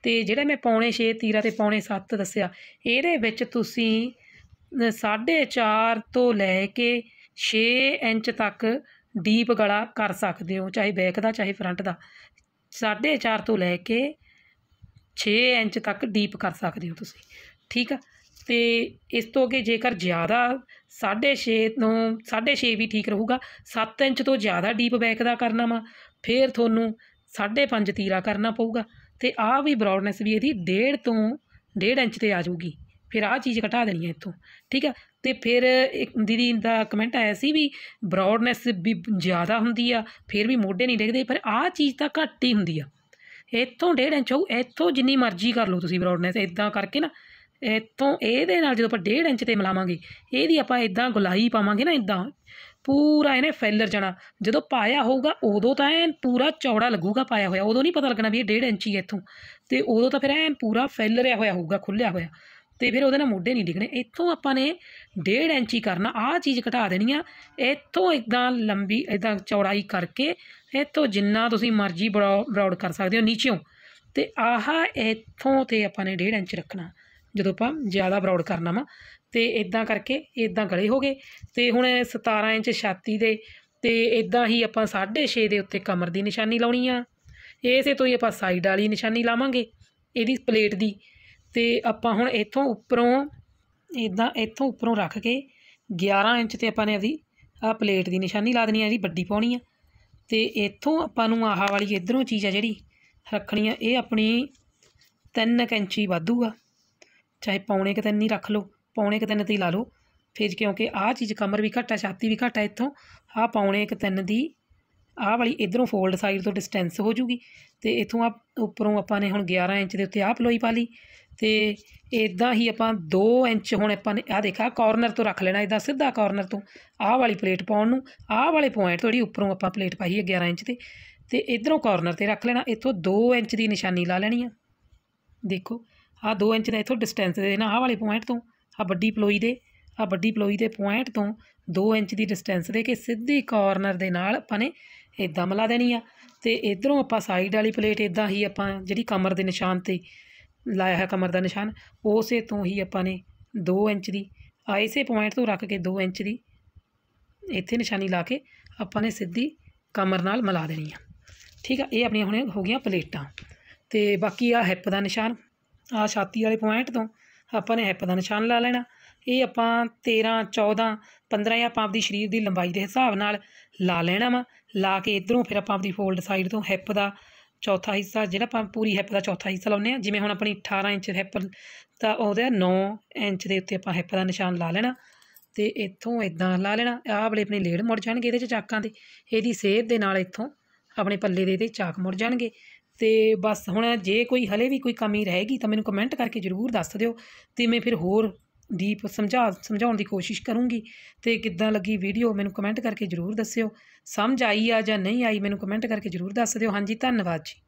[SPEAKER 1] ਤੇ ਜਿਹੜਾ ਮੈਂ ਪੌਣੇ 6 ਤੀਰਾ ਤੇ ਪੌਣੇ 7 ਦੱਸਿਆ ਇਹਦੇ ਵਿੱਚ ਤੁਸੀਂ 4.5 ਤੋਂ ਲੈ ਕੇ 6 ਇੰਚ ਤੱਕ ਡੀਪ ਗਲਾ ਕਰ ਸਕਦੇ ਹੋ ਚਾਹੇ ਬੈਕ ਦਾ ਚਾਹੇ ਫਰੰਟ ਦਾ 4.5 ਤੋਂ ਲੈ ਕੇ 6 ਇੰਚ ਤੱਕ ਡੀਪ ਕਰ ਸਕਦੇ ਹੋ ਤੁਸੀਂ ਠੀਕ ਆ ਤੇ ਇਸ ਤੋਂ ਅਗੇ ਜੇਕਰ ਜ਼ਿਆਦਾ 6.5 ਤੋਂ 6.5 ਵੀ ਠੀਕ ਰਹੂਗਾ 7 ਇੰਚ ਤੋਂ ਜ਼ਿਆਦਾ ਡੀਪ ਬੈਕ ਦਾ ਕਰਨਾ ਵਾ ਫਿਰ ਤੁਹਾਨੂੰ 5.5 ਤੀਰਾ ਕਰਨਾ ਪਊਗਾ ਤੇ ਆਹ ਵੀ ਬ੍ਰੌਡਨੈਸ ਵੀ ਇਹਦੀ 1.5 ਤੋਂ 1.5 ਇੰਚ ਤੇ ਆ ਜਾਊਗੀ ਫਿਰ ਆਹ ਚੀਜ਼ ਘਟਾ ਦੇਣੀ ਹੈ ਇੱਥੋਂ ਠੀਕ ਹੈ ਤੇ ਫਿਰ ਇੱਕ ਦੀਦੀ ਦਾ ਕਮੈਂਟ ਆਇਆ ਸੀ ਵੀ ਬ੍ਰੌਡਨੈਸ ਵੀ ਜ਼ਿਆਦਾ ਹੁੰਦੀ ਆ ਫਿਰ ਵੀ ਮੋਢੇ ਨਹੀਂ ਲੱਗਦੇ ਪਰ ਆਹ ਚੀਜ਼ ਤਾਂ ਘੱਟ ਹੀ ਹੁੰਦੀ ਆ ਇੱਥੋਂ 1.5 ਇੰਚ ਹੋਊ ਇੱਥੋਂ ਜਿੰਨੀ ਮਰਜ਼ੀ ਕਰ ਲਓ ਤੁਸੀਂ ਬ੍ਰੌਡਨੈਸ ਇਦਾਂ ਕਰਕੇ ਨਾ ਇੱਥੋਂ ਇਹਦੇ ਨਾਲ ਜਦੋਂ ਆਪਾਂ 1.5 ਇੰਚ ਤੇ ਮਿਲਾਵਾਂਗੇ ਇਹਦੀ ਆਪਾਂ ਇਦਾਂ ਗੁਲਾਈ ਪਾਵਾਂਗੇ ਨਾ ਇਦਾਂ ਪੂਰਾ ਇਹਨੇ ਫੈਲਰ ਜਾਣਾ ਜਦੋਂ ਪਾਇਆ ਹੋਊਗਾ ਉਦੋਂ ਤਾਂ ਐਨ ਪੂਰਾ ਚੌੜਾ ਲੱਗੂਗਾ ਪਾਇਆ ਹੋਇਆ ਉਦੋਂ ਨਹੀਂ ਪਤਾ ਲੱਗਣਾ ਵੀ ਇਹ 1.5 ਇੰਚੀ ਹੈ ਇੱਥੋਂ ਤੇ ਉਦੋਂ ਤਾਂ ਫਿਰ ਐਨ ਪੂਰਾ ਫੈਲਰਿਆ ਹੋਇਆ ਹੋਊਗਾ ਖੁੱਲਿਆ ਹੋਇਆ ਤੇ ਫਿਰ ਉਹਦੇ ਨਾਲ ਮੋਢੇ ਨਹੀਂ ਦਿਖਣੇ ਇੱਥੋਂ ਆਪਾਂ ਨੇ 1.5 ਇੰਚੀ ਕਰਨਾ ਆਹ ਚੀਜ਼ ਘਟਾ ਦੇਣੀ ਆ ਇੱਥੋਂ ਇਦਾਂ ਲੰਬੀ ਇਦਾਂ ਚੌੜਾਈ ਕਰਕੇ ਇੱਥੋਂ ਜਿੰਨਾ ਤੁਸੀਂ ਮਰਜ਼ੀ ਬਰਾਉਡ ਕਰ ਸਕਦੇ ਹੋ ਨੀਚਿਓਂ ਤੇ ਆਹ ਇੱਥੋਂ ਤੇ ਆਪਾਂ ਨੇ 1.5 ਇੰਚ ਰੱਖਣਾ ਜਦੋਂ ਆਪਾਂ ਜ਼ਿਆਦਾ ਬਰਾਉਡ ਕਰਨਾ ਵਾ ਤੇ ਇਦਾਂ ਕਰਕੇ ਇਦਾਂ ਗਲੇ ਹੋ ਗਏ ਤੇ ਹੁਣ 17 ਇੰਚ ਛਾਤੀ ਦੇ ਤੇ ਇਦਾਂ ਹੀ ਆਪਾਂ 6.5 ਦੇ ਉੱਤੇ ਕਮਰ ਦੀ ਨਿਸ਼ਾਨੀ ਲਾਉਣੀ ਆ ਇਸੇ ਤੋਂ ਹੀ ਆਪਾਂ ਸਾਈਡ ਵਾਲੀ ਨਿਸ਼ਾਨੀ ਲਾਵਾਂਗੇ ਇਹਦੀ ਪਲੇਟ ਦੀ ਤੇ ਆਪਾਂ ਹੁਣ ਇੱਥੋਂ ਉੱਪਰੋਂ ਇਦਾਂ ਇੱਥੋਂ ਉੱਪਰੋਂ ਰੱਖ ਕੇ 11 ਇੰਚ ਤੇ ਆਪਾਂ ਨੇ ਆਦੀ ਆ ਪਲੇਟ ਦੀ ਨਿਸ਼ਾਨੀ ਲਾ ਦੇਣੀ ਆ ਜੀ ਵੱਡੀ ਪਾਉਣੀ ਆ ਤੇ ਇੱਥੋਂ ਆਪਾਂ ਨੂੰ ਆਹ ਵਾਲੀ ਇਧਰੋਂ ਚੀਜ਼ ਆ ਜਿਹੜੀ ਰੱਖਣੀ ਆ ਇਹ ਆਪਣੀ 3 ਇੰਚੀ ਵਾਧੂ ਆ ਚਾਹੇ ਪੌਣੇ ਕਿ ਤਿੰਨ ਹੀ ਰੱਖ ਲਓ ਪੌਣੇ ਕਿ ਤਿੰਨ ਤੇ ਲਾ ਲਓ ਫਿਰ ਕਿਉਂਕਿ ਆਹ ਚੀਜ਼ ਕਮਰ ਵੀ ਘਟਾ ਛਾਤੀ ਵੀ ਘਟਾ ਇੱਥੋਂ ਆਹ ਪੌਣੇ ਕਿ ਤਿੰਨ ਦੀ ਆਹ ਵਾਲੀ ਇਧਰੋਂ ਫੋਲਡ ਸਾਈਡ ਤੋਂ ਡਿਸਟੈਂਸ ਹੋ ਜੂਗੀ ਤੇ ਇਥੋਂ ਆ ਉੱਪਰੋਂ ਆਪਾਂ ਨੇ ਹੁਣ 11 ਇੰਚ ਦੇ ਉੱਤੇ ਆਹ ਪਲੋਈ ਪਾ ਲਈ ਤੇ ਇਦਾਂ ਹੀ ਆਪਾਂ 2 ਇੰਚ ਹੁਣ ਆਪਾਂ ਨੇ ਆਹ ਦੇਖਾ ਕਾਰਨਰ ਤੋਂ ਰੱਖ ਲੈਣਾ ਇਦਾਂ ਸਿੱਧਾ ਕਾਰਨਰ ਤੋਂ ਆਹ ਵਾਲੀ ਪਲੇਟ ਪਾਉਣ ਨੂੰ ਆਹ ਵਾਲੇ ਪੁਆਇੰਟ ਤੋਂ ਜਿਹੜੀ ਉੱਪਰੋਂ ਆਪਾਂ ਪਲੇਟ ਪਾਈ ਹੈ 11 ਇੰਚ ਤੇ ਤੇ ਇਧਰੋਂ ਕਾਰਨਰ ਤੇ ਰੱਖ ਲੈਣਾ ਇੱਥੋਂ 2 ਇੰਚ ਦੀ ਨਿਸ਼ਾਨੀ ਲਾ ਲੈਣੀ ਆ ਦੇਖੋ ਆਹ 2 ਇੰਚ ਦਾ ਇੱਥੋਂ ਡਿਸਟੈਂਸ ਦੇ ਦੇਣਾ ਆਹ ਵਾਲੇ ਪੁਆਇੰਟ ਤੋਂ ਆ ਵੱਡੀ ਪਲੋਈ ਦੇ ਆ ਵੱਡੀ ਪਲੋਈ ਦੇ ਪੁਆਇੰਟ ਤੋਂ 2 ਇੰਚ ਦੀ ਡਿਸਟੈਂਸ ਦੇ ਕੇ ਸਿੱਧੀ ਕਾਰਨਰ ਦੇ ਨਾਲ ਆਪਾਂ ਨੇ ਇਦਾਂ ਮਲਾ ਦੇਣੀ ਆ ਤੇ ਇਧਰੋਂ ਆਪਾਂ ਸਾਈਡ ਵਾਲੀ ਪਲੇਟ ਇਦਾਂ ਹੀ ਆਪਾਂ ਜਿਹੜੀ ਕਮਰ ਦੇ ਨਿਸ਼ਾਨ ਤੇ ਲਾਇਆ ਹੈ ਕਮਰ ਦਾ ਨਿਸ਼ਾਨ ਉਸੇ ਤੋਂ ਹੀ ਆਪਾਂ ਨੇ 2 ਇੰਚ ਦੀ ਆ ਇਸੇ ਪੁਆਇੰਟ ਤੋਂ ਰੱਖ ਕੇ 2 ਇੰਚ ਦੀ ਇੱਥੇ ਨਿਸ਼ਾਨੀ ਲਾ ਕੇ ਆਪਾਂ ਨੇ ਸਿੱਧੀ ਕਮਰ ਨਾਲ ਮਲਾ ਦੇਣੀ ਆ ਠੀਕ ਆ ਇਹ ਆਪਣੀਆਂ ਹੁਣ ਹੋ ਗਈਆਂ ਪਲੇਟਾਂ ਤੇ ਬਾਕੀ ਆ ਹਿੱਪ ਦਾ ਨਿਸ਼ਾਨ ਆ ਛਾਤੀ ਵਾਲੇ ਪੁਆਇੰਟ ਤੋਂ ਆਪਾਂ ਨੇ ਹਿੱਪ ਦਾ ਨਿਸ਼ਾਨ ਲਾ ਲੈਣਾ ਇਹ ਆਪਾਂ 13 14 15 ਆਪਾਂ ਆਪਣੀ ਸਰੀਰ ਦੀ ਲੰਬਾਈ ਦੇ ਹਿਸਾਬ ਨਾਲ ਲਾ ਲੈਣਾ ਵਾ ਲਾ ਕੇ ਇਧਰੋਂ ਫਿਰ ਆਪਾਂ ਆਪਣੀ ਫੋਲਡ ਸਾਈਡ ਤੋਂ ਹਿੱਪ ਦਾ ਚੌਥਾ ਹਿੱਸਾ ਜਿਹੜਾ ਆਪਾਂ ਪੂਰੀ ਹਿੱਪ ਦਾ ਚੌਥਾ ਹਿੱਸਾ ਲਾਉਨੇ ਆ ਜਿਵੇਂ ਹੁਣ ਆਪਣੀ 18 ਇੰਚ ਹਿੱਪ ਤਾਂ ਉਹਦੇ 9 ਇੰਚ ਦੇ ਉੱਤੇ ਆਪਾਂ ਹਿੱਪ ਦਾ ਨਿਸ਼ਾਨ ਲਾ ਲੈਣਾ ਤੇ ਇੱਥੋਂ ਇਦਾਂ ਲਾ ਲੈਣਾ ਆਹ ਵਾਲੇ ਆਪਣੇ ਲੇੜ ਮੁੜ ਜਾਣਗੇ ਇਹਦੇ ਚ ਚਾਕਾਂ ਦੇ ਇਹਦੀ ਸੇਧ ਦੇ ਨਾਲ ਇੱਥੋਂ ਆਪਣੇ ਪੱਲੇ ਦੇ ਇਹਦੇ ਚਾਕ ਮੁੜ ਜਾਣਗੇ ਤੇ ਬਸ ਹੁਣ ਜੇ ਕੋਈ ਹਲੇ ਵੀ ਕੋਈ ਕਮੀ ਰਹੇਗੀ ਤਾਂ ਮੈਨੂੰ ਕਮੈਂਟ ਕਰਕੇ ਜ਼ਰੂਰ ਦੱਸ ਦਿਓ ਤੇ ਮੈਂ ਫਿਰ ਹੋਰ ਦੀਪ ਸਮਝਾ ਸਮਝਾਉਣ ਦੀ ਕੋਸ਼ਿਸ਼ ਕਰੂੰਗੀ ਤੇ ਕਿੱਦਾਂ ਲੱਗੀ ਵੀਡੀਓ ਮੈਨੂੰ ਕਮੈਂਟ ਕਰਕੇ ਜ਼ਰੂਰ ਦੱਸਿਓ ਸਮਝ ਆਈ ਆ ਜਾਂ ਨਹੀਂ ਆਈ ਮੈਨੂੰ ਕਮੈਂਟ ਕਰਕੇ ਜ਼ਰੂਰ ਦੱਸ ਦਿਓ ਹਾਂਜੀ ਧੰਨਵਾਦ ਜੀ